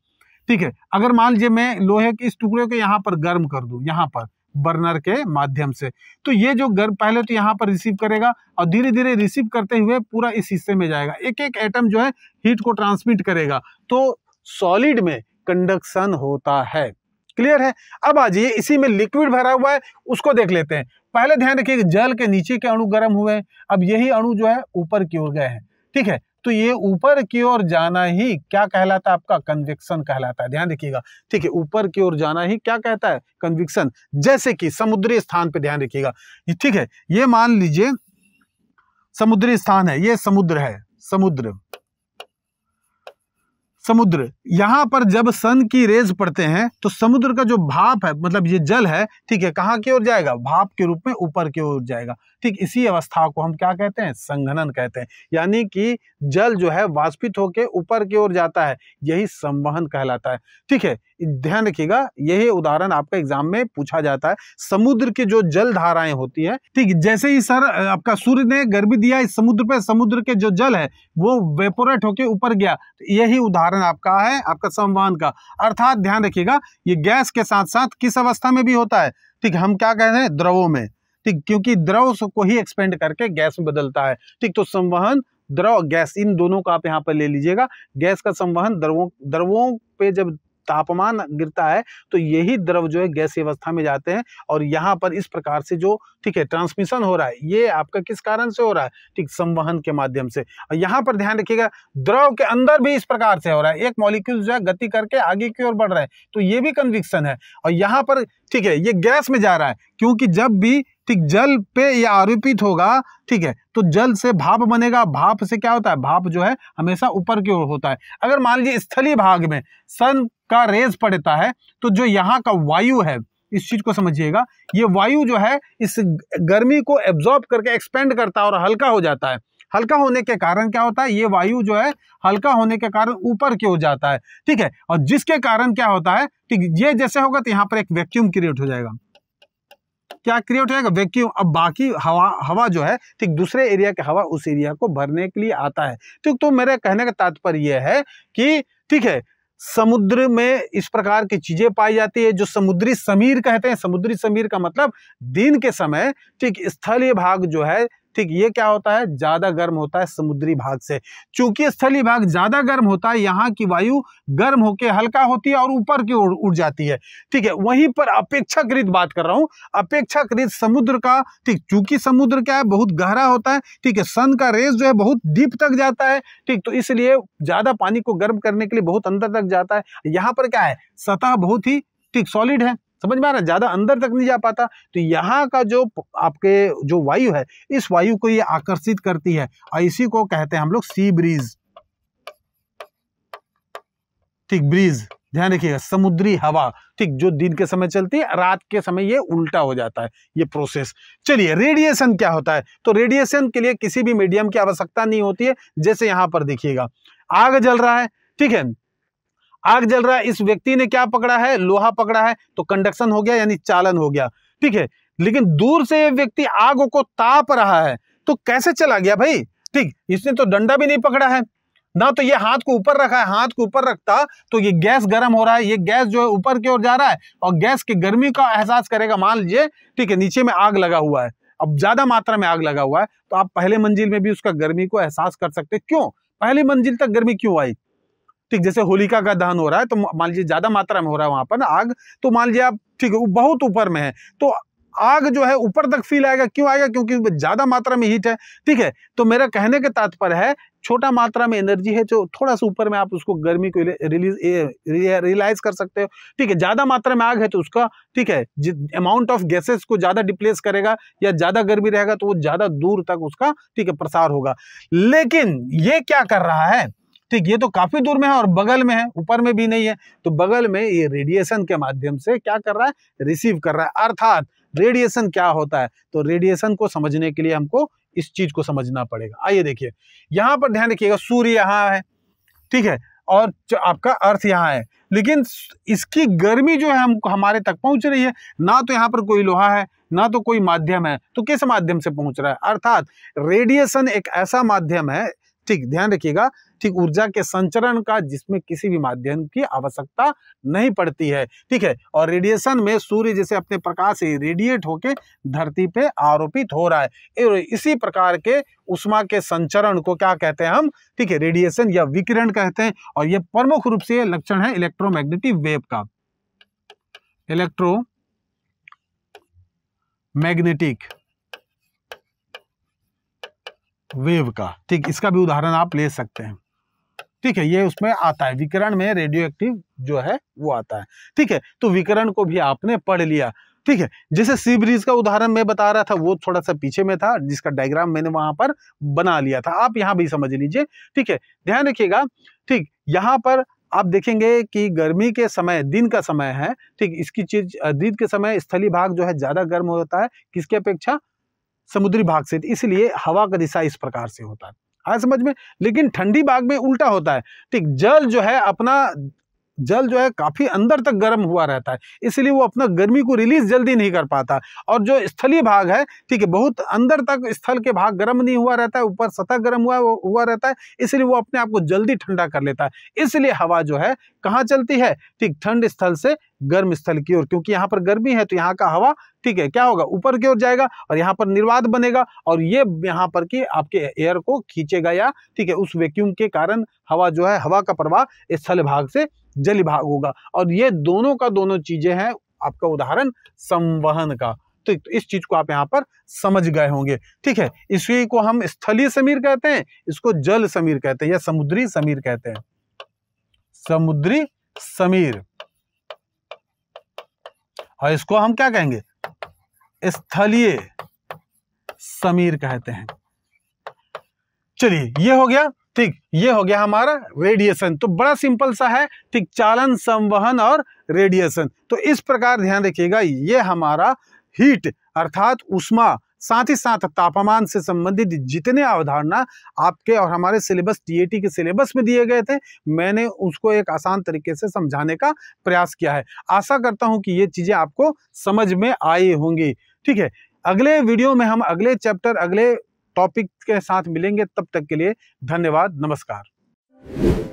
Speaker 1: ठीक है अगर मान लीजिए मैं लोहे के इस टुकड़े को यहाँ पर गर्म कर दूँ यहाँ पर बर्नर के माध्यम से तो ये जो गर्म पहले तो यहाँ पर रिसीव करेगा और धीरे धीरे रिसीव करते हुए पूरा इस हिस्से में जाएगा एक एक एटम जो है हीट को ट्रांसमिट करेगा तो सॉलिड में कंडक्शन होता है क्लियर है अब आ जाइए इसी में लिक्विड भरा हुआ है उसको देख लेते हैं पहले ध्यान रखिए जल के नीचे के अणु गर्म हुए अब यही अणु जो है ऊपर की ओर गए हैं ठीक है तो ये ऊपर की ओर जाना ही क्या कहलाता है आपका कन्विक्सन कहलाता है ध्यान रखिएगा ठीक है ऊपर की ओर जाना ही क्या कहता है कन्विक्सन जैसे कि समुद्री स्थान पर ध्यान रखिएगा ठीक है ये मान लीजिए समुद्री स्थान है ये समुद्र है समुद्र समुद्र यहां पर जब सन की रेज पड़ते हैं तो समुद्र का जो भाप है मतलब ये जल है ठीक है कहां की ओर जाएगा भाप के रूप में ऊपर की ओर जाएगा ठीक इसी अवस्था को हम क्या कहते हैं संघनन कहते हैं यानी कि जल जो है वाष्पित होकर ऊपर की ओर जाता है यही संवहन कहलाता है ठीक है ध्यान रखिएगा यही उदाहरण आपका एग्जाम में पूछा जाता है समुद्र की जो जल धाराएं होती है ठीक जैसे ही सर आपका सूर्य ने गर्मी दिया इस समुद्र पे समुद्र के जो जल है वो वेपोरेट होके ऊपर गया तो यही उदाहरण आपका है आपका संवहन का अर्थात ध्यान रखिएगा ये गैस के साथ साथ किस अवस्था में भी होता है ठीक हम क्या कह रहे हैं द्रवों में ठीक क्योंकि द्रव को ही एक्सपेंड करके गैस में बदलता है ठीक तो संवहन द्रव गैस इन दोनों का आप यहाँ पर ले लीजिएगा गैस का संवहन द्रवों द्रवों पे जब तापमान गिरता है तो यही द्रव जो है गैसी अवस्था में जाते हैं और यहाँ पर इस प्रकार से जो ठीक है ट्रांसमिशन हो रहा है ये आपका किस कारण से हो रहा है ठीक संवहन के माध्यम से और यहाँ पर ध्यान रखिएगा द्रव के अंदर भी इस प्रकार से हो रहा है एक मॉलिक्यूल जो है गति करके आगे की ओर बढ़ रहा है तो ये भी कन्विक्सन है और यहाँ पर ठीक है ये गैस में जा रहा है क्योंकि जब भी ठीक जल पे ये आरोपित होगा ठीक है तो जल से भाप बनेगा भाप से क्या होता है भाप जो है हमेशा ऊपर की ओर होता है अगर मान लीजिए स्थलीय भाग में सन का रेज पड़ता है तो जो यहाँ का वायु है इस चीज़ को समझिएगा ये वायु जो है इस गर्मी को एब्जॉर्ब करके एक्सपेंड करता है और हल्का हो जाता है हल्का होने के कारण क्या होता है ये वायु जो है हल्का होने के कारण ऊपर की ओर जाता है ठीक है और जिसके कारण क्या होता है ठीक ये जैसे होगा तो यहाँ पर एक वैक्यूम क्रिएट हो जाएगा क्या क्रिएट होगा वैक्यूम अब बाकी हवा हवा जो है ठीक दूसरे एरिया की हवा उस एरिया को भरने के लिए आता है ठीक तो मेरे कहने का तात्पर्य यह है कि ठीक है समुद्र में इस प्रकार की चीज़ें पाई जाती है जो समुद्री समीर कहते हैं समुद्री समीर का मतलब दिन के समय ठीक स्थलीय भाग जो है ठीक ये क्या होता है ज़्यादा गर्म होता है समुद्री भाग से चूंकि स्थलीय भाग ज़्यादा गर्म होता है यहाँ की वायु गर्म होकर हल्का होती है और ऊपर की ओर उड़ जाती है ठीक है वहीं पर अपेक्षाकृत बात कर रहा हूं अपेक्षाकृत समुद्र का ठीक चूंकि समुद्र क्या है बहुत गहरा होता है ठीक है सन का रेस जो है बहुत डीप तक जाता है ठीक तो इसलिए ज़्यादा पानी को गर्म करने के लिए बहुत अंदर तक जाता है यहाँ पर क्या है सतह बहुत ही ठीक सॉलिड है समझ में आ रहा है ज़्यादा अंदर तक नहीं जा पाता तो यहाँ का जो आपके जो वायु है इस वायु को ये आकर्षित करती है और इसी को कहते हैं हम लोग सी ब्रीज ठीक ब्रीज ध्यान रखिएगा समुद्री हवा ठीक जो दिन के समय चलती है रात के समय ये उल्टा हो जाता है ये प्रोसेस चलिए रेडिएशन क्या होता है तो रेडिएशन के लिए किसी भी मीडियम की आवश्यकता नहीं होती है जैसे यहां पर देखिएगा आग जल रहा है ठीक है आग जल रहा है इस व्यक्ति ने क्या पकड़ा है लोहा पकड़ा है तो कंडक्शन हो गया यानी चालन हो गया ठीक है लेकिन दूर से ये व्यक्ति आग को ताप रहा है तो कैसे चला गया भाई ठीक इसने तो डंडा भी नहीं पकड़ा है ना तो ये हाथ को ऊपर रखा है हाथ को ऊपर रखता तो ये गैस गर्म हो रहा है ये गैस जो है ऊपर की ओर जा रहा है और गैस की गर्मी का एहसास करेगा मान लीजिए ठीक है नीचे में आग लगा हुआ है अब ज्यादा मात्रा में आग लगा हुआ है तो आप पहले मंजिल में भी उसका गर्मी को एहसास कर सकते क्यों पहली मंजिल तक गर्मी क्यों आई ठीक जैसे होलिका का दहन हो रहा है तो मान लीजिए ज़्यादा मात्रा में हो रहा है वहां पर आग तो मान लीजिए आप ठीक है बहुत ऊपर में है तो आग जो है ऊपर तक फील आएगा क्यों आएगा क्योंकि ज़्यादा मात्रा में हीट है ठीक है तो मेरा कहने का तात्पर्य है छोटा मात्रा में एनर्जी है जो थोड़ा सा ऊपर में आप उसको गर्मी को रिलीज रियलाइज कर सकते हो ठीक है ज़्यादा मात्रा में आग है तो उसका ठीक है अमाउंट ऑफ गैसेस को ज़्यादा डिप्लेस करेगा या ज़्यादा गर्मी रहेगा तो वो ज़्यादा दूर तक उसका ठीक है प्रसार होगा लेकिन ये क्या कर रहा है ठीक ये तो काफी दूर में है और बगल में है ऊपर में भी नहीं है तो बगल में ये रेडिएशन के माध्यम से क्या कर रहा है रिसीव कर रहा है अर्थात रेडिएशन क्या होता है तो रेडिएशन को समझने के लिए हमको इस चीज को समझना पड़ेगा आइए देखिए यहाँ पर ध्यान रखिएगा सूर्य यहाँ है ठीक है और जो आपका अर्थ यहाँ है लेकिन इसकी गर्मी जो है हमको हमारे तक पहुंच रही है ना तो यहाँ पर कोई लोहा है ना तो कोई माध्यम है तो किस माध्यम से पहुंच रहा है अर्थात रेडिएशन एक ऐसा माध्यम है ठीक ध्यान रखिएगा ठीक ऊर्जा के संचरण का जिसमें किसी भी माध्यम की आवश्यकता नहीं पड़ती है ठीक है और रेडिएशन में सूर्य जैसे अपने प्रकाश से रेडिएट होकर धरती पे आरोपित हो रहा है इसी प्रकार के उष्मा के संचरण को क्या कहते हैं हम ठीक है रेडिएशन या विकिरण कहते हैं और यह प्रमुख रूप से लक्षण है इलेक्ट्रोमैग्नेटिक वेव का इलेक्ट्रो मैग्नेटिक वेव का ठीक इसका भी उदाहरण आप ले सकते हैं ठीक है ये उसमें आता है विकरण में रेडियो एक्टिव जो है वो आता है ठीक है तो विकरण को भी आपने पढ़ लिया ठीक है जैसे सी ब्रिज का उदाहरण मैं बता रहा था वो थोड़ा सा पीछे में था जिसका डायग्राम मैंने वहां पर बना लिया था आप यहाँ भी समझ लीजिए ठीक है ध्यान रखिएगा ठीक यहाँ पर आप देखेंगे कि गर्मी के समय दिन का समय है ठीक इसकी चीज दिन के समय स्थलीय भाग जो है ज्यादा गर्म होता है किसकी अपेक्षा समुद्री भाग से इसलिए हवा का दिशा इस प्रकार से होता है आया हाँ, समझ में लेकिन ठंडी बाग में उल्टा होता है ठीक जल जो है अपना जल जो है काफ़ी अंदर तक गर्म हुआ रहता है इसलिए वो अपना गर्मी को रिलीज़ जल्दी नहीं कर पाता और जो स्थलीय भाग है ठीक है बहुत अंदर तक स्थल के भाग गर्म नहीं हुआ रहता है ऊपर सतह गर्म हुआ हुआ रहता है इसलिए वो अपने आप को जल्दी ठंडा कर लेता है इसलिए हवा जो है कहाँ चलती है ठीक ठंड स्थल से गर्म स्थल की ओर क्योंकि यहाँ पर गर्मी है तो यहाँ का हवा ठीक है क्या होगा ऊपर की ओर जाएगा और यहाँ पर निर्वाध बनेगा और ये यहाँ पर कि आपके एयर को खींचेगा या ठीक है उस वैक्यूम के कारण हवा जो है हवा का प्रवाह स्थल भाग से जल विभाग होगा और ये दोनों का दोनों चीजें हैं आपका उदाहरण संवहन का तो इस चीज को आप यहाँ पर समझ गए होंगे ठीक है इसी को हम स्थलीय समीर कहते हैं इसको जल समीर कहते हैं या समुद्री समीर कहते हैं समुद्री समीर और इसको हम क्या कहेंगे स्थलीय समीर कहते हैं चलिए ये हो गया ठीक ये हो गया हमारा रेडिएशन तो बड़ा सिंपल सा है ठीक चालन संवहन और रेडिएशन तो इस प्रकार ध्यान रखिएगा ये हमारा हीट अर्थात उष्मा साथ ही साथ तापमान से संबंधित जितने अवधारणा आपके और हमारे सिलेबस टीएटी के सिलेबस में दिए गए थे मैंने उसको एक आसान तरीके से समझाने का प्रयास किया है आशा करता हूं कि ये चीज़ें आपको समझ में आई होंगी ठीक है अगले वीडियो में हम अगले चैप्टर अगले टॉपिक के साथ मिलेंगे तब तक के लिए धन्यवाद नमस्कार